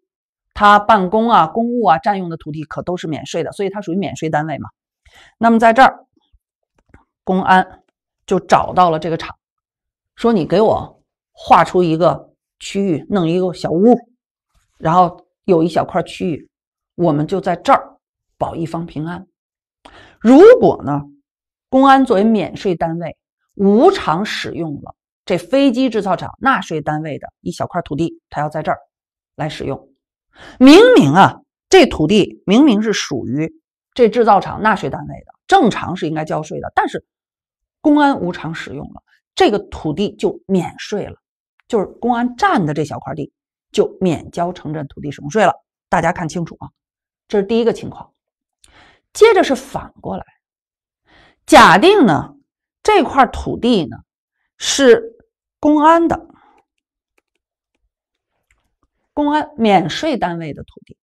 他办公啊、公务啊占用的土地可都是免税的，所以它属于免税单位嘛。那么在这儿，公安就找到了这个厂，说你给我划出一个区域，弄一个小屋，然后有一小块区域，我们就在这儿保一方平安。如果呢，公安作为免税单位无偿使用了这飞机制造厂纳税单位的一小块土地，他要在这儿来使用。明明啊，这土地明明是属于这制造厂纳税单位的，正常是应该交税的。但是公安无偿使用了这个土地就免税了，就是公安占的这小块地就免交城镇土地使用税了。大家看清楚啊，这是第一个情况。接着是反过来，假定呢这块土地呢是公安的。公安免税单位的土地，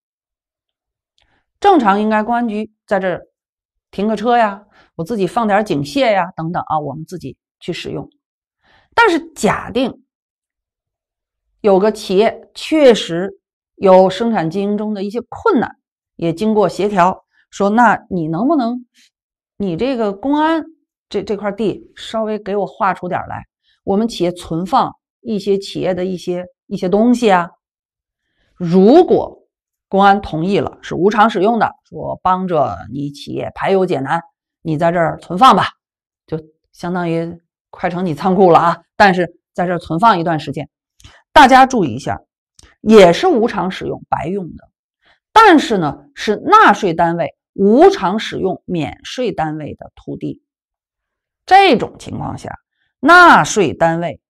正常应该公安局在这停个车呀，我自己放点警械呀，等等啊，我们自己去使用。但是假定有个企业确实有生产经营中的一些困难，也经过协调说，那你能不能你这个公安这这块地稍微给我划出点来，我们企业存放一些企业的一些一些东西啊。如果公安同意了，是无偿使用的，说帮着你企业排忧解难，你在这儿存放吧，就相当于快成你仓库了啊。但是在这儿存放一段时间，大家注意一下，也是无偿使用、白用的。但是呢，是纳税单位无偿使用免税单位的土地，这种情况下，纳税单位。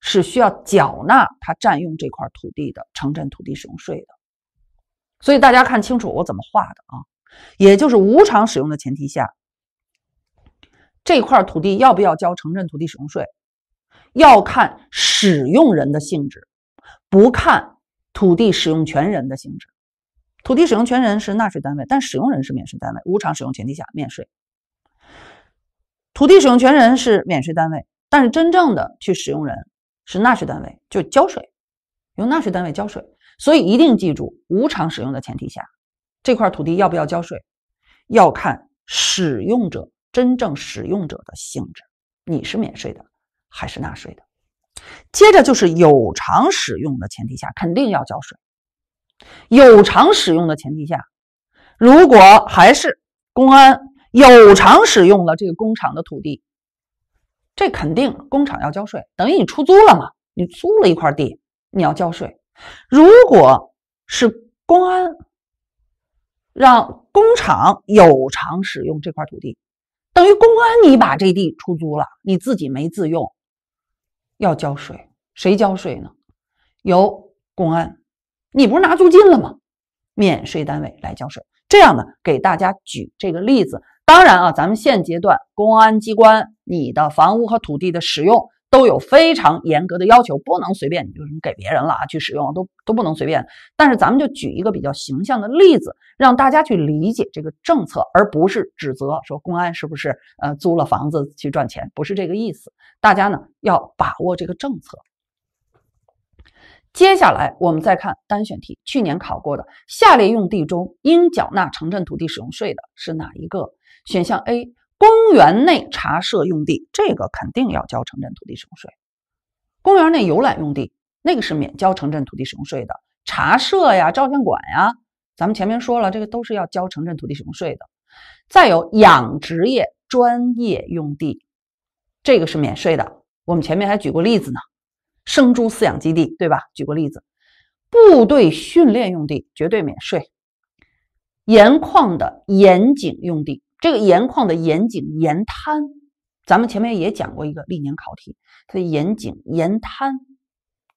是需要缴纳他占用这块土地的城镇土地使用税的，所以大家看清楚我怎么画的啊，也就是无偿使用的前提下，这块土地要不要交城镇土地使用税，要看使用人的性质，不看土地使用权人的性质。土地使用权人是纳税单位，但使用人是免税单位。无偿使用前提下免税，土地使用权人是免税单位，但是真正的去使用人。是纳税单位，就交税，由纳税单位交税，所以一定记住，无偿使用的前提下，这块土地要不要交税，要看使用者真正使用者的性质，你是免税的还是纳税的。接着就是有偿使用的前提下，肯定要交税。有偿使用的前提下，如果还是公安有偿使用了这个工厂的土地。这肯定工厂要交税，等于你出租了嘛？你租了一块地，你要交税。如果是公安让工厂有偿使用这块土地，等于公安你把这地出租了，你自己没自用，要交税，谁交税呢？由公安，你不是拿租金了吗？免税单位来交税。这样呢，给大家举这个例子。当然啊，咱们现阶段公安机关，你的房屋和土地的使用都有非常严格的要求，不能随便你就给别人了啊，去使用都都不能随便。但是咱们就举一个比较形象的例子，让大家去理解这个政策，而不是指责说公安是不是呃租了房子去赚钱，不是这个意思。大家呢要把握这个政策。接下来我们再看单选题，去年考过的，下列用地中应缴纳城镇土地使用税的是哪一个？选项 A，公园内茶社用地，这个肯定要交城镇土地使用税。公园内游览用地，那个是免交城镇土地使用税的。茶社呀，照相馆呀，咱们前面说了，这个都是要交城镇土地使用税的。再有，养殖业专业用地，这个是免税的。我们前面还举过例子呢，生猪饲养基地，对吧？举过例子，部队训练用地绝对免税。盐矿的盐井用地。这个盐矿的盐井、盐滩，咱们前面也讲过一个历年考题，它的盐井、盐滩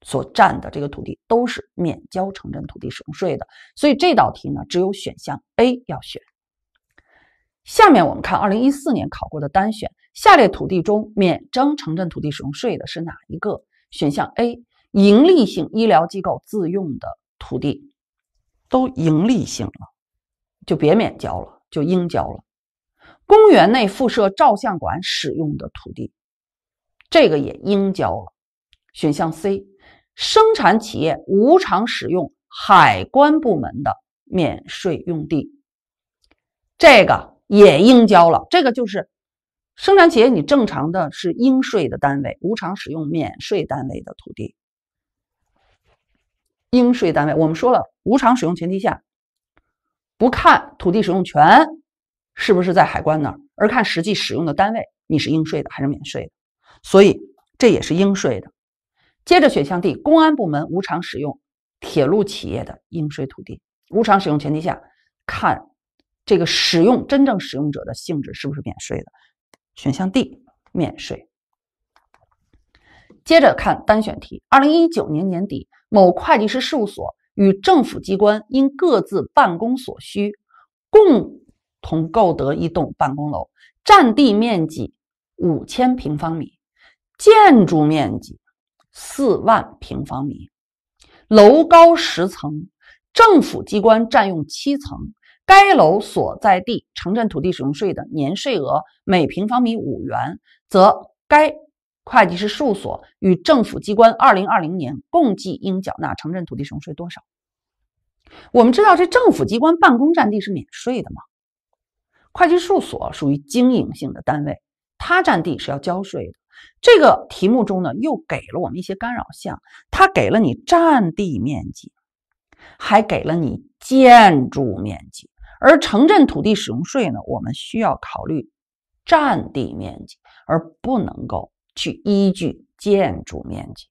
所占的这个土地都是免交城镇土地使用税的，所以这道题呢，只有选项 A 要选。下面我们看2014年考过的单选：下列土地中免征城镇土地使用税的是哪一个？选项 A，盈利性医疗机构自用的土地，都盈利性了，就别免交了，就应交了。公园内附设照相馆使用的土地，这个也应交了。选项 C，生产企业无偿使用海关部门的免税用地，这个也应交了。这个就是生产企业，你正常的是应税的单位，无偿使用免税单位的土地，应税单位。我们说了，无偿使用前提下，不看土地使用权。是不是在海关那儿？而看实际使用的单位，你是应税的还是免税？的。所以这也是应税的。接着选项 D，公安部门无偿使用铁路企业的应税土地，无偿使用前提下，看这个使用真正使用者的性质是不是免税的。选项 D 免税。接着看单选题：二零一九年年底，某会计师事务所与政府机关因各自办公所需，共。同购得一栋办公楼，占地面积五千平方米，建筑面积四万平方米，楼高十层，政府机关占用七层。该楼所在地城镇土地使用税的年税额每平方米五元，则该会计师事务所与政府机关二零二零年共计应缴纳城镇土地使用税多少？我们知道这政府机关办公占地是免税的吗？会计事务所属于经营性的单位，它占地是要交税的。这个题目中呢，又给了我们一些干扰项，它给了你占地面积，还给了你建筑面积。而城镇土地使用税呢，我们需要考虑占地面积，而不能够去依据建筑面积。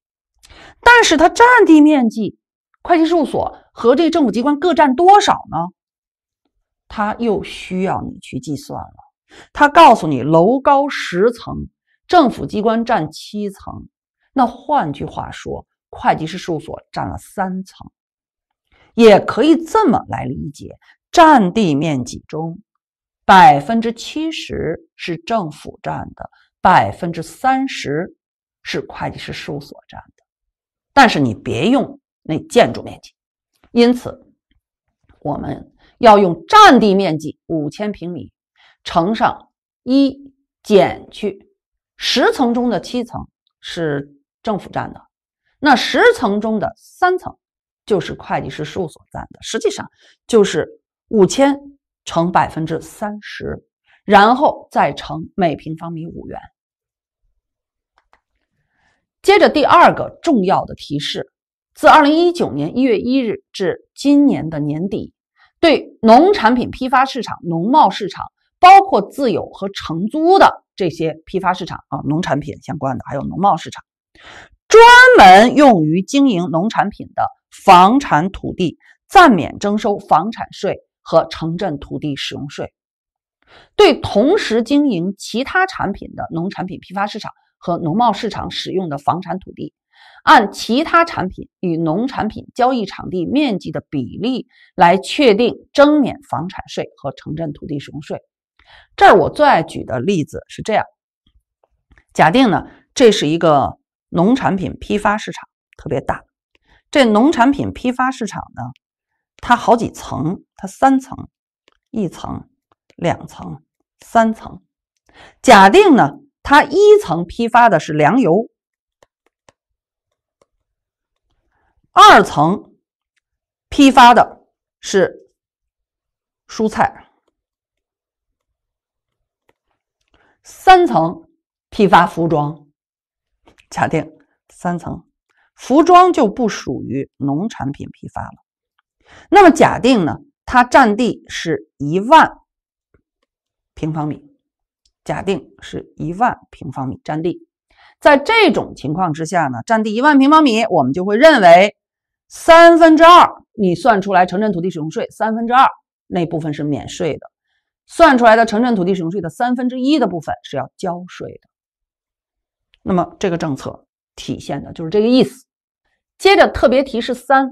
但是它占地面积，会计事务所和这政府机关各占多少呢？它又需要你去计算了。它告诉你楼高十层，政府机关占七层，那换句话说，会计师事务所占了三层，也可以这么来理解：占地面积中，百分之七十是政府占的，百分之三十是会计师事务所占的。但是你别用那建筑面积。因此，我们。要用占地面积五千平米乘上一减去十层中的七层是政府占的，那十层中的三层就是会计师事务所占的，实际上就是五千乘百分之三十，然后再乘每平方米五元。接着第二个重要的提示：自二零一九年一月一日至今年的年底。对农产品批发市场、农贸市场，包括自有和承租的这些批发市场啊，农产品相关的，还有农贸市场，专门用于经营农产品的房产土地，暂免征收房产税和城镇土地使用税。对同时经营其他产品的农产品批发市场和农贸市场使用的房产土地。按其他产品与农产品交易场地面积的比例来确定征免房产税和城镇土地使用税。这儿我最爱举的例子是这样：假定呢，这是一个农产品批发市场，特别大。这农产品批发市场呢，它好几层，它三层、一层、两层、三层。假定呢，它一层批发的是粮油。二层批发的是蔬菜，三层批发服装。假定三层服装就不属于农产品批发了。那么假定呢，它占地是一万平方米，假定是一万平方米占地。在这种情况之下呢，占地一万平方米，我们就会认为。三分之二，你算出来城镇土地使用税三分之二那部分是免税的，算出来的城镇土地使用税的三分之一的部分是要交税的。那么这个政策体现的就是这个意思。接着特别提示三，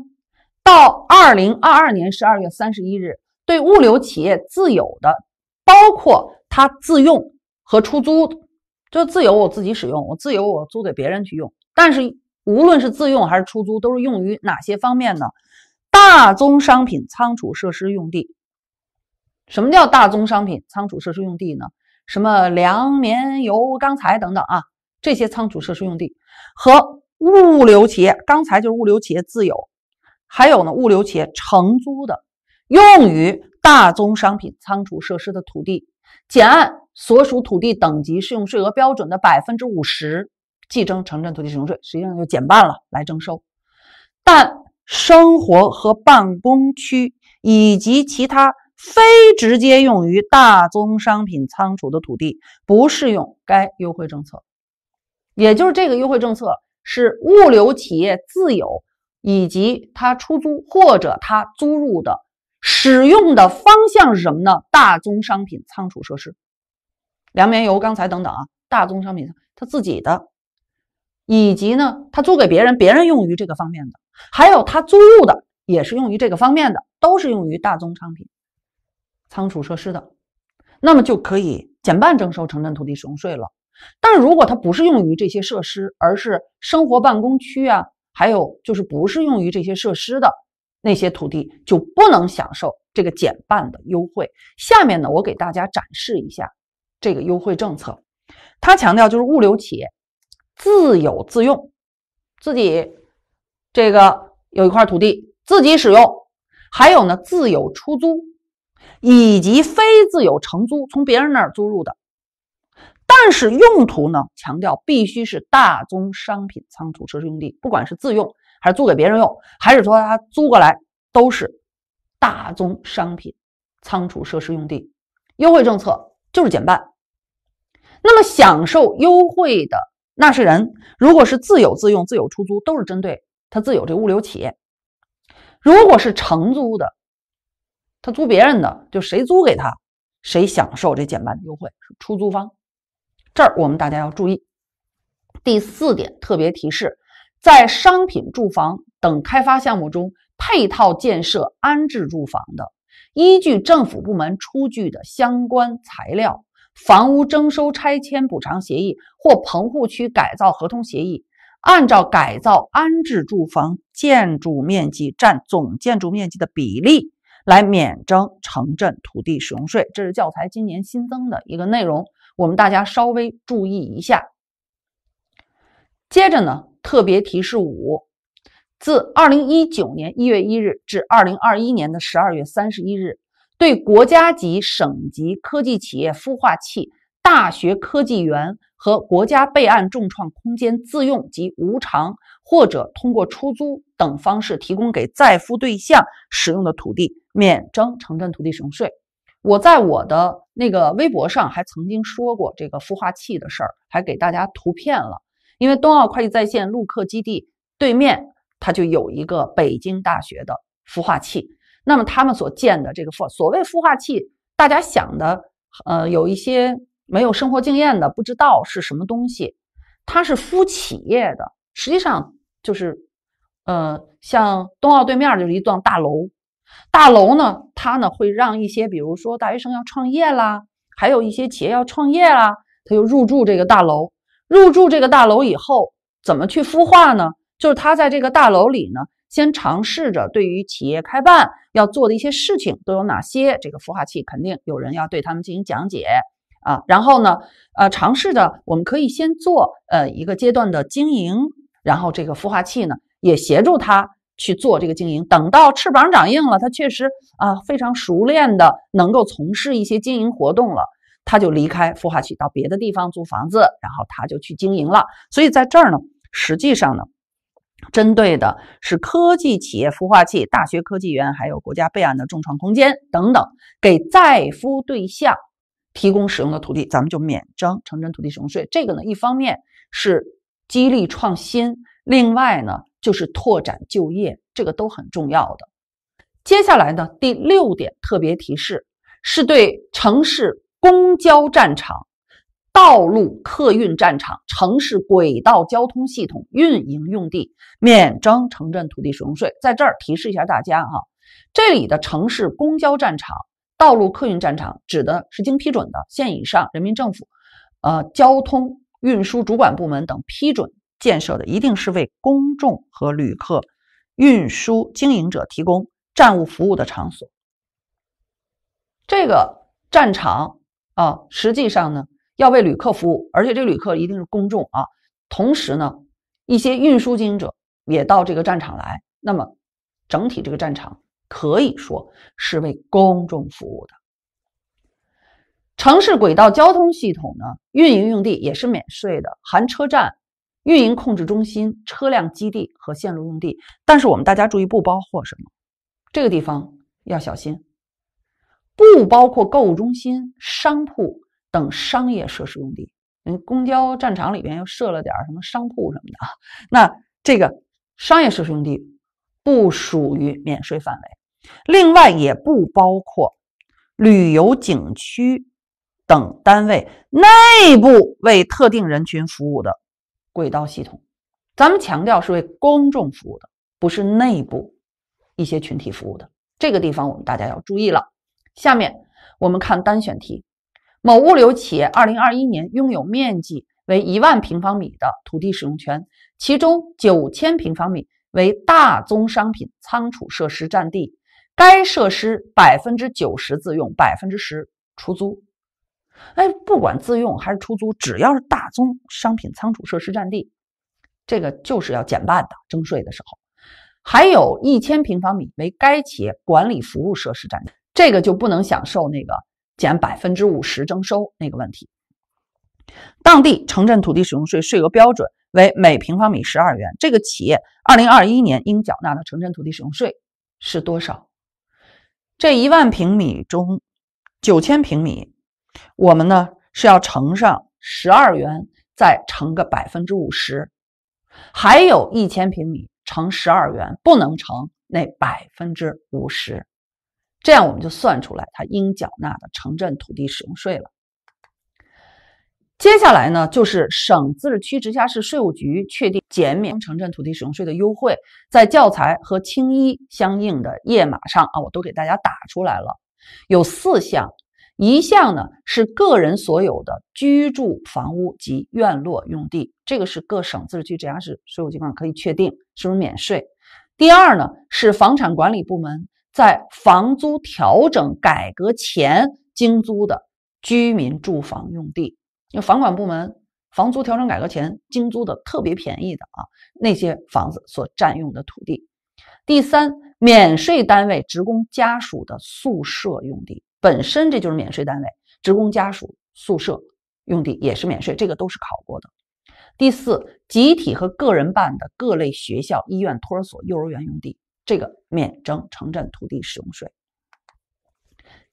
到二零二二年十二月三十一日，对物流企业自有的，包括他自用和出租，就自由我自己使用，我自由我租给别人去用，但是。无论是自用还是出租，都是用于哪些方面呢？大宗商品仓储设施用地。什么叫大宗商品仓储设施用地呢？什么粮棉油、钢材等等啊，这些仓储设施用地和物流企业，钢材就是物流企业自有，还有呢，物流企业承租的用于大宗商品仓储设施的土地，减按所属土地等级适用税额标准的百分之五十。计征城镇土地使用税，实际上就减半了来征收，但生活和办公区以及其他非直接用于大宗商品仓储的土地不适用该优惠政策。也就是这个优惠政策是物流企业自有以及他出租或者他租入的使用的方向是什么呢？大宗商品仓储设施，粮棉油钢材等等啊，大宗商品他自己的。以及呢，他租给别人，别人用于这个方面的，还有他租入的也是用于这个方面的，都是用于大宗商品仓储设施的，那么就可以减半征收城镇土地使用税了。但是如果它不是用于这些设施，而是生活办公区啊，还有就是不是用于这些设施的那些土地，就不能享受这个减半的优惠。下面呢，我给大家展示一下这个优惠政策，它强调就是物流企业。自有自用，自己这个有一块土地自己使用，还有呢自有出租以及非自有承租，从别人那儿租入的。但是用途呢，强调必须是大宗商品仓储设施用地，不管是自用还是租给别人用，还是说他租过来，都是大宗商品仓储设施用地，优惠政策就是减半。那么享受优惠的。纳税人如果是自有自用、自有出租，都是针对他自有这物流企业；如果是承租的，他租别人的，就谁租给他，谁享受这减半的优惠，是出租方。这儿我们大家要注意第四点特别提示：在商品住房等开发项目中，配套建设安置住房的，依据政府部门出具的相关材料。房屋征收拆迁补偿协议或棚户区改造合同协议，按照改造安置住房建筑面积占总建筑面积的比例来免征城镇土地使用税，这是教材今年新增的一个内容，我们大家稍微注意一下。接着呢，特别提示五，自二零一九年一月一日至二零二一年的十二月三十一日。对国家级、省级科技企业孵化器、大学科技园和国家备案众创空间自用及无偿或者通过出租等方式提供给在孵对象使用的土地，免征城镇土地使用税。我在我的那个微博上还曾经说过这个孵化器的事儿，还给大家图片了。因为冬奥会计在线录课基地对面，它就有一个北京大学的孵化器。那么他们所建的这个孵所谓孵化器，大家想的，呃，有一些没有生活经验的，不知道是什么东西。它是孵企业的，实际上就是，呃，像冬奥对面就是一幢大楼，大楼呢，它呢会让一些，比如说大学生要创业啦，还有一些企业要创业啦，他就入住这个大楼。入住这个大楼以后，怎么去孵化呢？就是他在这个大楼里呢。先尝试着对于企业开办要做的一些事情都有哪些，这个孵化器肯定有人要对他们进行讲解啊。然后呢，呃，尝试着我们可以先做呃一个阶段的经营，然后这个孵化器呢也协助他去做这个经营。等到翅膀长硬了，他确实啊非常熟练的能够从事一些经营活动了，他就离开孵化器到别的地方租房子，然后他就去经营了。所以在这儿呢，实际上呢。针对的是科技企业孵化器、大学科技园，还有国家备案的众创空间等等，给在孵对象提供使用的土地，咱们就免征城镇土地使用税。这个呢，一方面是激励创新，另外呢就是拓展就业，这个都很重要的。接下来呢，第六点特别提示是对城市公交站场。道路客运站场、城市轨道交通系统运营用地免征城镇土地使用税。在这儿提示一下大家哈，这里的城市公交站场、道路客运站场指的是经批准的县以上人民政府、呃交通运输主管部门等批准建设的，一定是为公众和旅客运输经营者提供站务服务的场所。这个站场啊，实际上呢。要为旅客服务，而且这个旅客一定是公众啊。同时呢，一些运输经营者也到这个战场来，那么整体这个战场可以说是为公众服务的。城市轨道交通系统呢，运营用地也是免税的，含车站、运营控制中心、车辆基地和线路用地。但是我们大家注意，不包括什么，这个地方要小心，不包括购物中心、商铺。等商业设施用地，嗯，公交站场里边又设了点什么商铺什么的。啊。那这个商业设施用地不属于免税范围，另外也不包括旅游景区等单位内部为特定人群服务的轨道系统。咱们强调是为公众服务的，不是内部一些群体服务的。这个地方我们大家要注意了。下面我们看单选题。某物流企业2021年拥有面积为一万平方米的土地使用权，其中九千平方米为大宗商品仓储设施占地，该设施百分之九十自用，百分之十出租。哎，不管自用还是出租，只要是大宗商品仓储设施占地，这个就是要减半的征税的时候。还有一千平方米为该企业管理服务设施占地，这个就不能享受那个。减百分之五十征收那个问题，当地城镇土地使用税税额标准为每平方米十二元。这个企业二零二一年应缴纳的城镇土地使用税是多少？这一万平米中九千平米，我们呢是要乘上十二元，再乘个百分之五十；还有一千平米乘十二元，不能乘那百分之五十。这样我们就算出来他应缴纳的城镇土地使用税了。接下来呢，就是省、自治区、直辖市税务局确定减免城镇土地使用税的优惠，在教材和青一相应的页码上啊，我都给大家打出来了，有四项，一项呢是个人所有的居住房屋及院落用地，这个是各省、自治区、直辖市税务机关可以确定是不是免税。第二呢是房产管理部门。在房租调整改革前经租的居民住房用地，因为房管部门房租调整改革前经租的特别便宜的啊，那些房子所占用的土地。第三，免税单位职工家属的宿舍用地，本身这就是免税单位职工家属宿舍用地也是免税，这个都是考过的。第四，集体和个人办的各类学校、医院、托儿所、幼儿园用地。这个免征城镇土地使用税。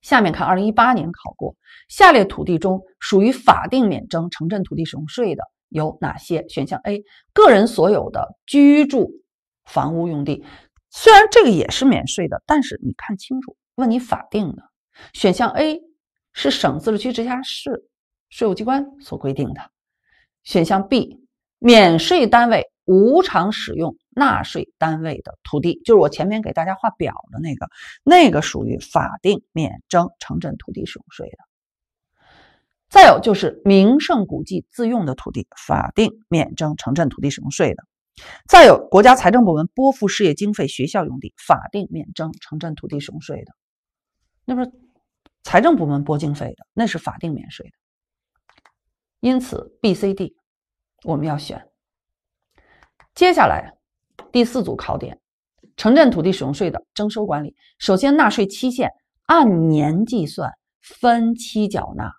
下面看二零一八年考过，下列土地中属于法定免征城镇土地使用税的有哪些？选项 A，个人所有的居住房屋用地，虽然这个也是免税的，但是你看清楚，问你法定的。选项 A 是省、自治区、直辖市税务机关所规定的。选项 B，免税单位无偿使用。纳税单位的土地，就是我前面给大家画表的那个，那个属于法定免征城镇土地使用税的。再有就是名胜古迹自用的土地，法定免征城镇土地使用税的。再有国家财政部门拨付事业经费学校用地，法定免征城镇土地使用税的。那不是财政部门拨经费的，那是法定免税的。因此，B、C、D 我们要选。接下来。第四组考点，城镇土地使用税的征收管理。首先，纳税期限按年计算，分期缴纳。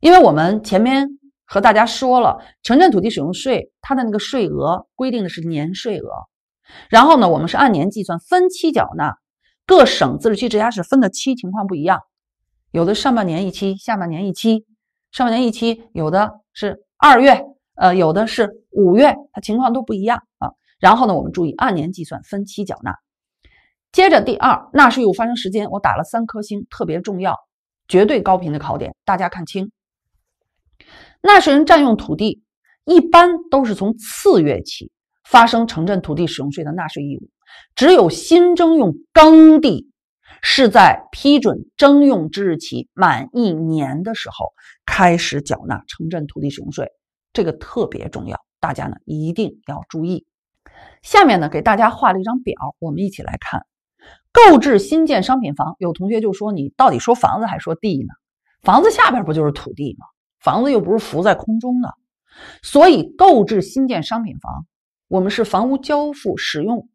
因为我们前面和大家说了，城镇土地使用税它的那个税额规定的是年税额，然后呢，我们是按年计算，分期缴纳。各省、自治区、直辖市分的期情况不一样，有的上半年一期，下半年一期；上半年一期，有的是二月，呃，有的是五月，它情况都不一样啊。然后呢，我们注意按年计算，分期缴纳。接着第二，纳税义务发生时间，我打了三颗星，特别重要，绝对高频的考点，大家看清。纳税人占用土地，一般都是从次月起发生城镇土地使用税的纳税义务，只有新征用耕地，是在批准征用之日起满一年的时候开始缴纳城镇土地使用税，这个特别重要，大家呢一定要注意。下面呢，给大家画了一张表，我们一起来看。购置新建商品房，有同学就说：“你到底说房子还说地呢？房子下边不就是土地吗？房子又不是浮在空中的。”所以，购置新建商品房，我们是房屋交付使用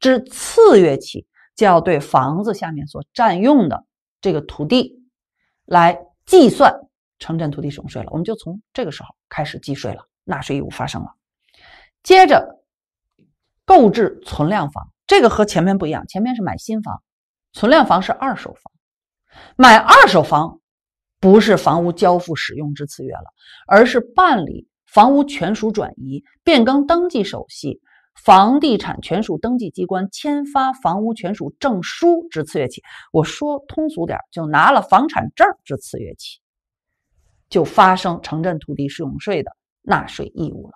之次月起，就要对房子下面所占用的这个土地来计算城镇土地使用税了。我们就从这个时候开始计税了，纳税义务发生了。接着。购置存量房，这个和前面不一样。前面是买新房，存量房是二手房。买二手房，不是房屋交付使用之次月了，而是办理房屋权属转移变更登记手续，房地产权属登记机关签发房屋权属证书之次月起。我说通俗点，就拿了房产证之次月起，就发生城镇土地使用税的纳税义务了。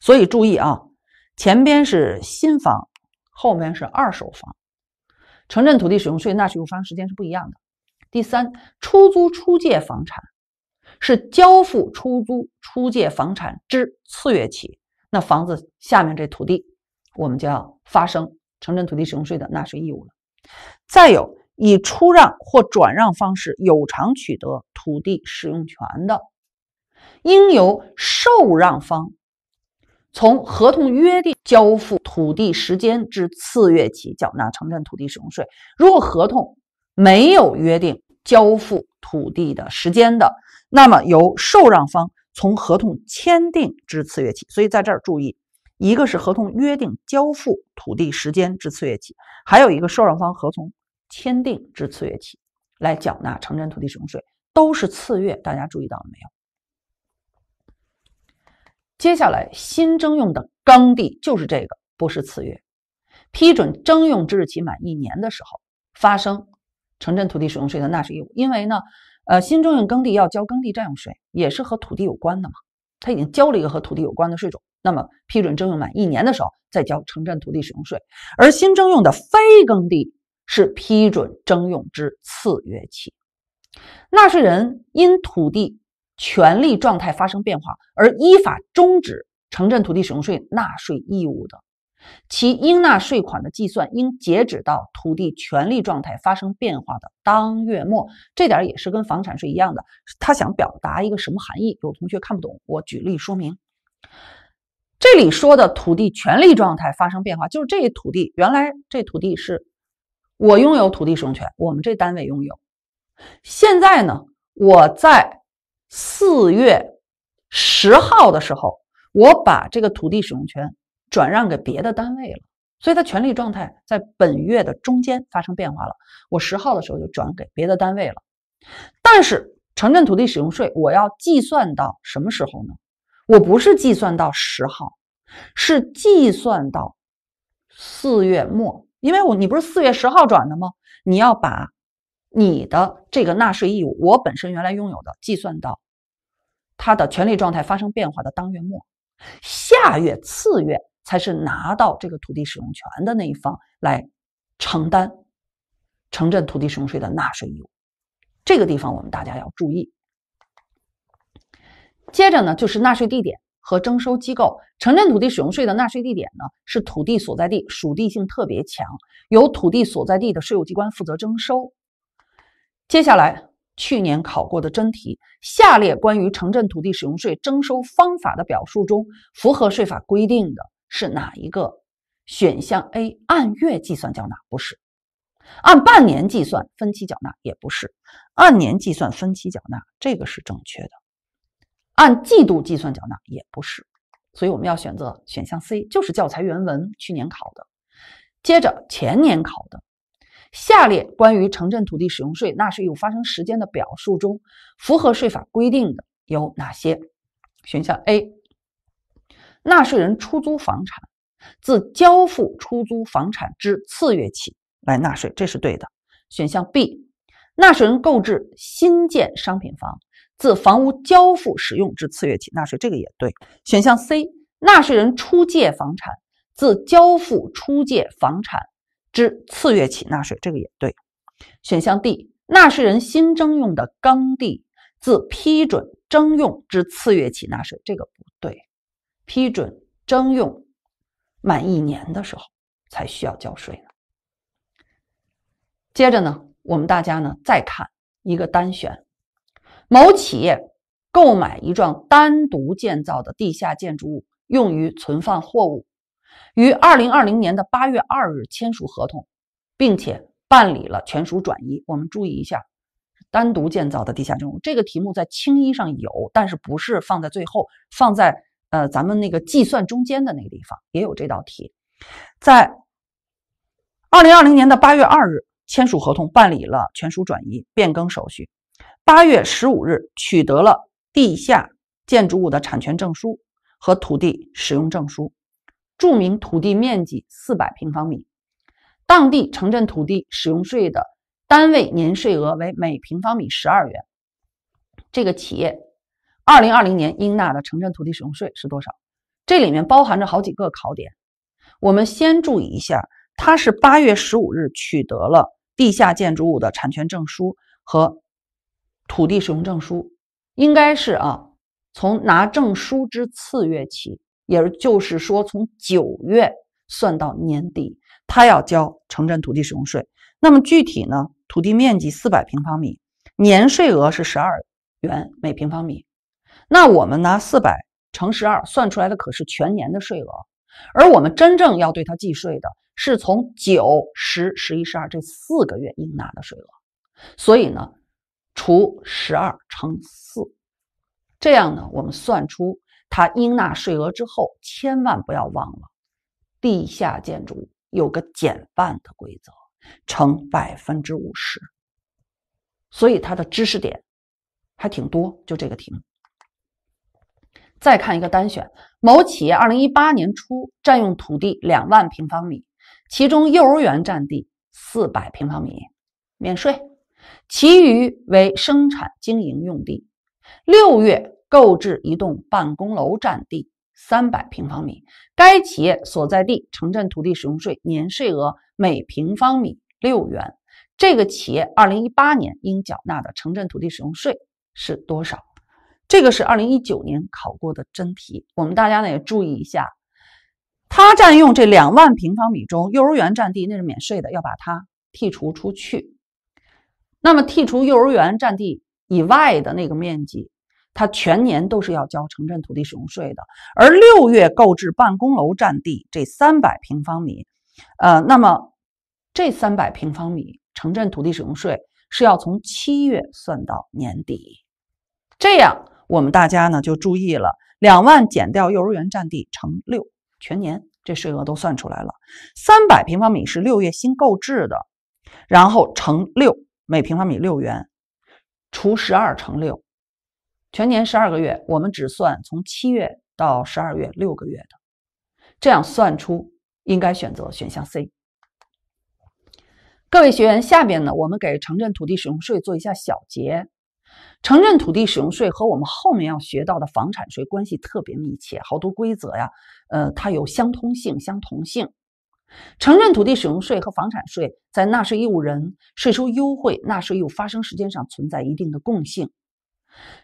所以注意啊。前边是新房，后面是二手房，城镇土地使用税纳税义务发生时间是不一样的。第三，出租出借房产是交付出租出借房产之次月起，那房子下面这土地，我们就要发生城镇土地使用税的纳税义务了。再有，以出让或转让方式有偿取得土地使用权的，应由受让方。从合同约定交付土地时间之次月起缴纳城镇土地使用税。如果合同没有约定交付土地的时间的，那么由受让方从合同签订之次月起。所以在这儿注意，一个是合同约定交付土地时间之次月起，还有一个受让方合同签订之次月起来缴纳城镇土地使用税，都是次月。大家注意到了没有？接下来新征用的耕地就是这个，不是次月批准征用之日起满一年的时候发生城镇土地使用税的纳税义务，因为呢，呃，新征用耕地要交耕地占用税，也是和土地有关的嘛，他已经交了一个和土地有关的税种，那么批准征用满一年的时候再交城镇土地使用税，而新征用的非耕地是批准征用之次月起，纳税人因土地。权利状态发生变化而依法终止城镇土地使用税纳税义务的，其应纳税款的计算应截止到土地权利状态发生变化的当月末，这点也是跟房产税一样的。他想表达一个什么含义？有同学看不懂，我举例说明。这里说的土地权利状态发生变化，就是这土地原来这土地是我拥有土地使用权，我们这单位拥有，现在呢我在。四月十号的时候，我把这个土地使用权转让给别的单位了，所以它权利状态在本月的中间发生变化了。我十号的时候就转给别的单位了，但是城镇土地使用税我要计算到什么时候呢？我不是计算到十号，是计算到四月末，因为我你不是四月十号转的吗？你要把。你的这个纳税义务，我本身原来拥有的，计算到它的权利状态发生变化的当月末，下月次月才是拿到这个土地使用权的那一方来承担城镇土地使用税的纳税义务。这个地方我们大家要注意。接着呢，就是纳税地点和征收机构。城镇土地使用税的纳税地点呢，是土地所在地，属地性特别强，由土地所在地的税务机关负责征收。接下来，去年考过的真题，下列关于城镇土地使用税征收方法的表述中，符合税法规定的是哪一个？选项 A，按月计算缴纳，不是；按半年计算分期缴纳，也不是；按年计算分期缴纳，这个是正确的；按季度计算缴纳，也不是。所以我们要选择选项 C，就是教材原文。去年考的，接着前年考的。下列关于城镇土地使用税纳税义务发生时间的表述中，符合税法规定的有哪些？选项 A，纳税人出租房产，自交付出租房产之次月起来纳税，这是对的。选项 B，纳税人购置新建商品房，自房屋交付使用之次月起纳税，这个也对。选项 C，纳税人出借房产，自交付出借房产。之次月起纳税，这个也对。选项 D，纳税人新征用的耕地，自批准征用之次月起纳税，这个不对。批准征用满一年的时候才需要交税呢。接着呢，我们大家呢再看一个单选：某企业购买一幢单独建造的地下建筑物，用于存放货物。于二零二零年的八月二日签署合同，并且办理了权属转移。我们注意一下，单独建造的地下建筑，这个题目在清一上有，但是不是放在最后，放在呃咱们那个计算中间的那个地方也有这道题。在二零二零年的八月二日签署合同，办理了权属转移变更手续。八月十五日取得了地下建筑物的产权证书和土地使用证书。注明土地面积四百平方米，当地城镇土地使用税的单位年税额为每平方米十二元。这个企业二零二零年应纳的城镇土地使用税是多少？这里面包含着好几个考点。我们先注意一下，它是八月十五日取得了地下建筑物的产权证书和土地使用证书，应该是啊，从拿证书之次月起。也就是说，从九月算到年底，他要交城镇土地使用税。那么具体呢？土地面积四百平方米，年税额是十二元每平方米。那我们拿四百乘十二算出来的可是全年的税额，而我们真正要对他计税的是从九十、十一、十二这四个月应纳的税额。所以呢，除十二乘四，这样呢，我们算出。他应纳税额之后，千万不要忘了，地下建筑物有个减半的规则，乘百分之五十。所以它的知识点还挺多，就这个题目。再看一个单选：某企业二零一八年初占用土地两万平方米，其中幼儿园占地四百平方米免税，其余为生产经营用地。六月。购置一栋办公楼，占地三百平方米。该企业所在地城镇土地使用税年税额每平方米六元。这个企业二零一八年应缴纳的城镇土地使用税是多少？这个是二零一九年考过的真题，我们大家呢也注意一下。它占用这两万平方米中，幼儿园占地那是免税的，要把它剔除出去。那么剔除幼儿园占地以外的那个面积。他全年都是要交城镇土地使用税的，而六月购置办公楼占地这三百平方米，呃，那么这三百平方米城镇土地使用税是要从七月算到年底。这样我们大家呢就注意了：两万减掉幼儿园占地乘六，全年这税额都算出来了。三百平方米是六月新购置的，然后乘六，每平方米六元，除十二乘六。全年十二个月，我们只算从七月到十二月六个月的，这样算出应该选择选项 C。各位学员，下边呢，我们给城镇土地使用税做一下小结。城镇土地使用税和我们后面要学到的房产税关系特别密切，好多规则呀，呃，它有相通性、相同性。城镇土地使用税和房产税在纳税义务人、税收优惠、纳税义务发生时间上存在一定的共性。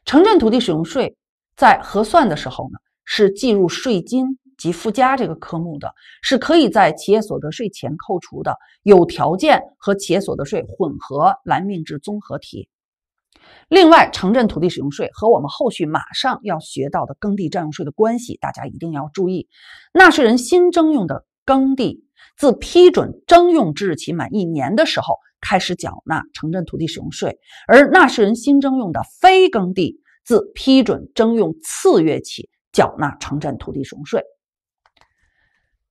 城镇土地使用税在核算的时候呢，是计入税金及附加这个科目的，是可以在企业所得税前扣除的，有条件和企业所得税混合来命制综合题。另外，城镇土地使用税和我们后续马上要学到的耕地占用税的关系，大家一定要注意。纳税人新征用的耕地，自批准征用之日起满一年的时候。开始缴纳城镇土地使用税，而纳税人新征用的非耕地，自批准征用次月起缴纳城镇土地使用税。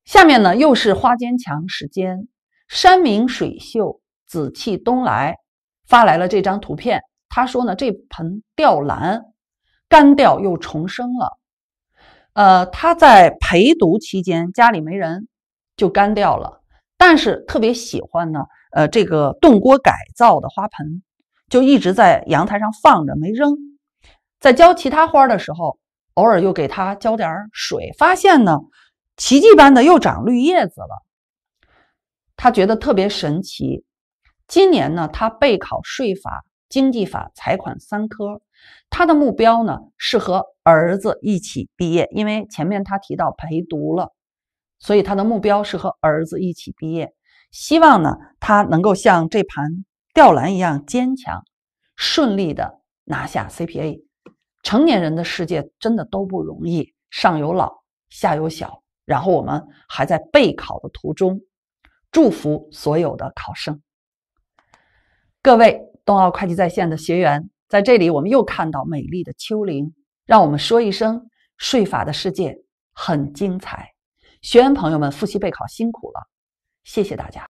下面呢又是花间强时间，山明水秀，紫气东来，发来了这张图片。他说呢，这盆吊兰干掉又重生了。呃，他在陪读期间家里没人就干掉了，但是特别喜欢呢。呃，这个炖锅改造的花盆就一直在阳台上放着没扔，在浇其他花的时候，偶尔又给它浇点水，发现呢，奇迹般的又长绿叶子了。他觉得特别神奇。今年呢，他备考税法、经济法、财款三科，他的目标呢是和儿子一起毕业，因为前面他提到陪读了，所以他的目标是和儿子一起毕业。希望呢，他能够像这盘吊篮一样坚强，顺利的拿下 CPA。成年人的世界真的都不容易，上有老，下有小，然后我们还在备考的途中。祝福所有的考生，各位冬奥会计在线的学员，在这里我们又看到美丽的丘陵，让我们说一声，税法的世界很精彩。学员朋友们，复习备考辛苦了。谢谢大家。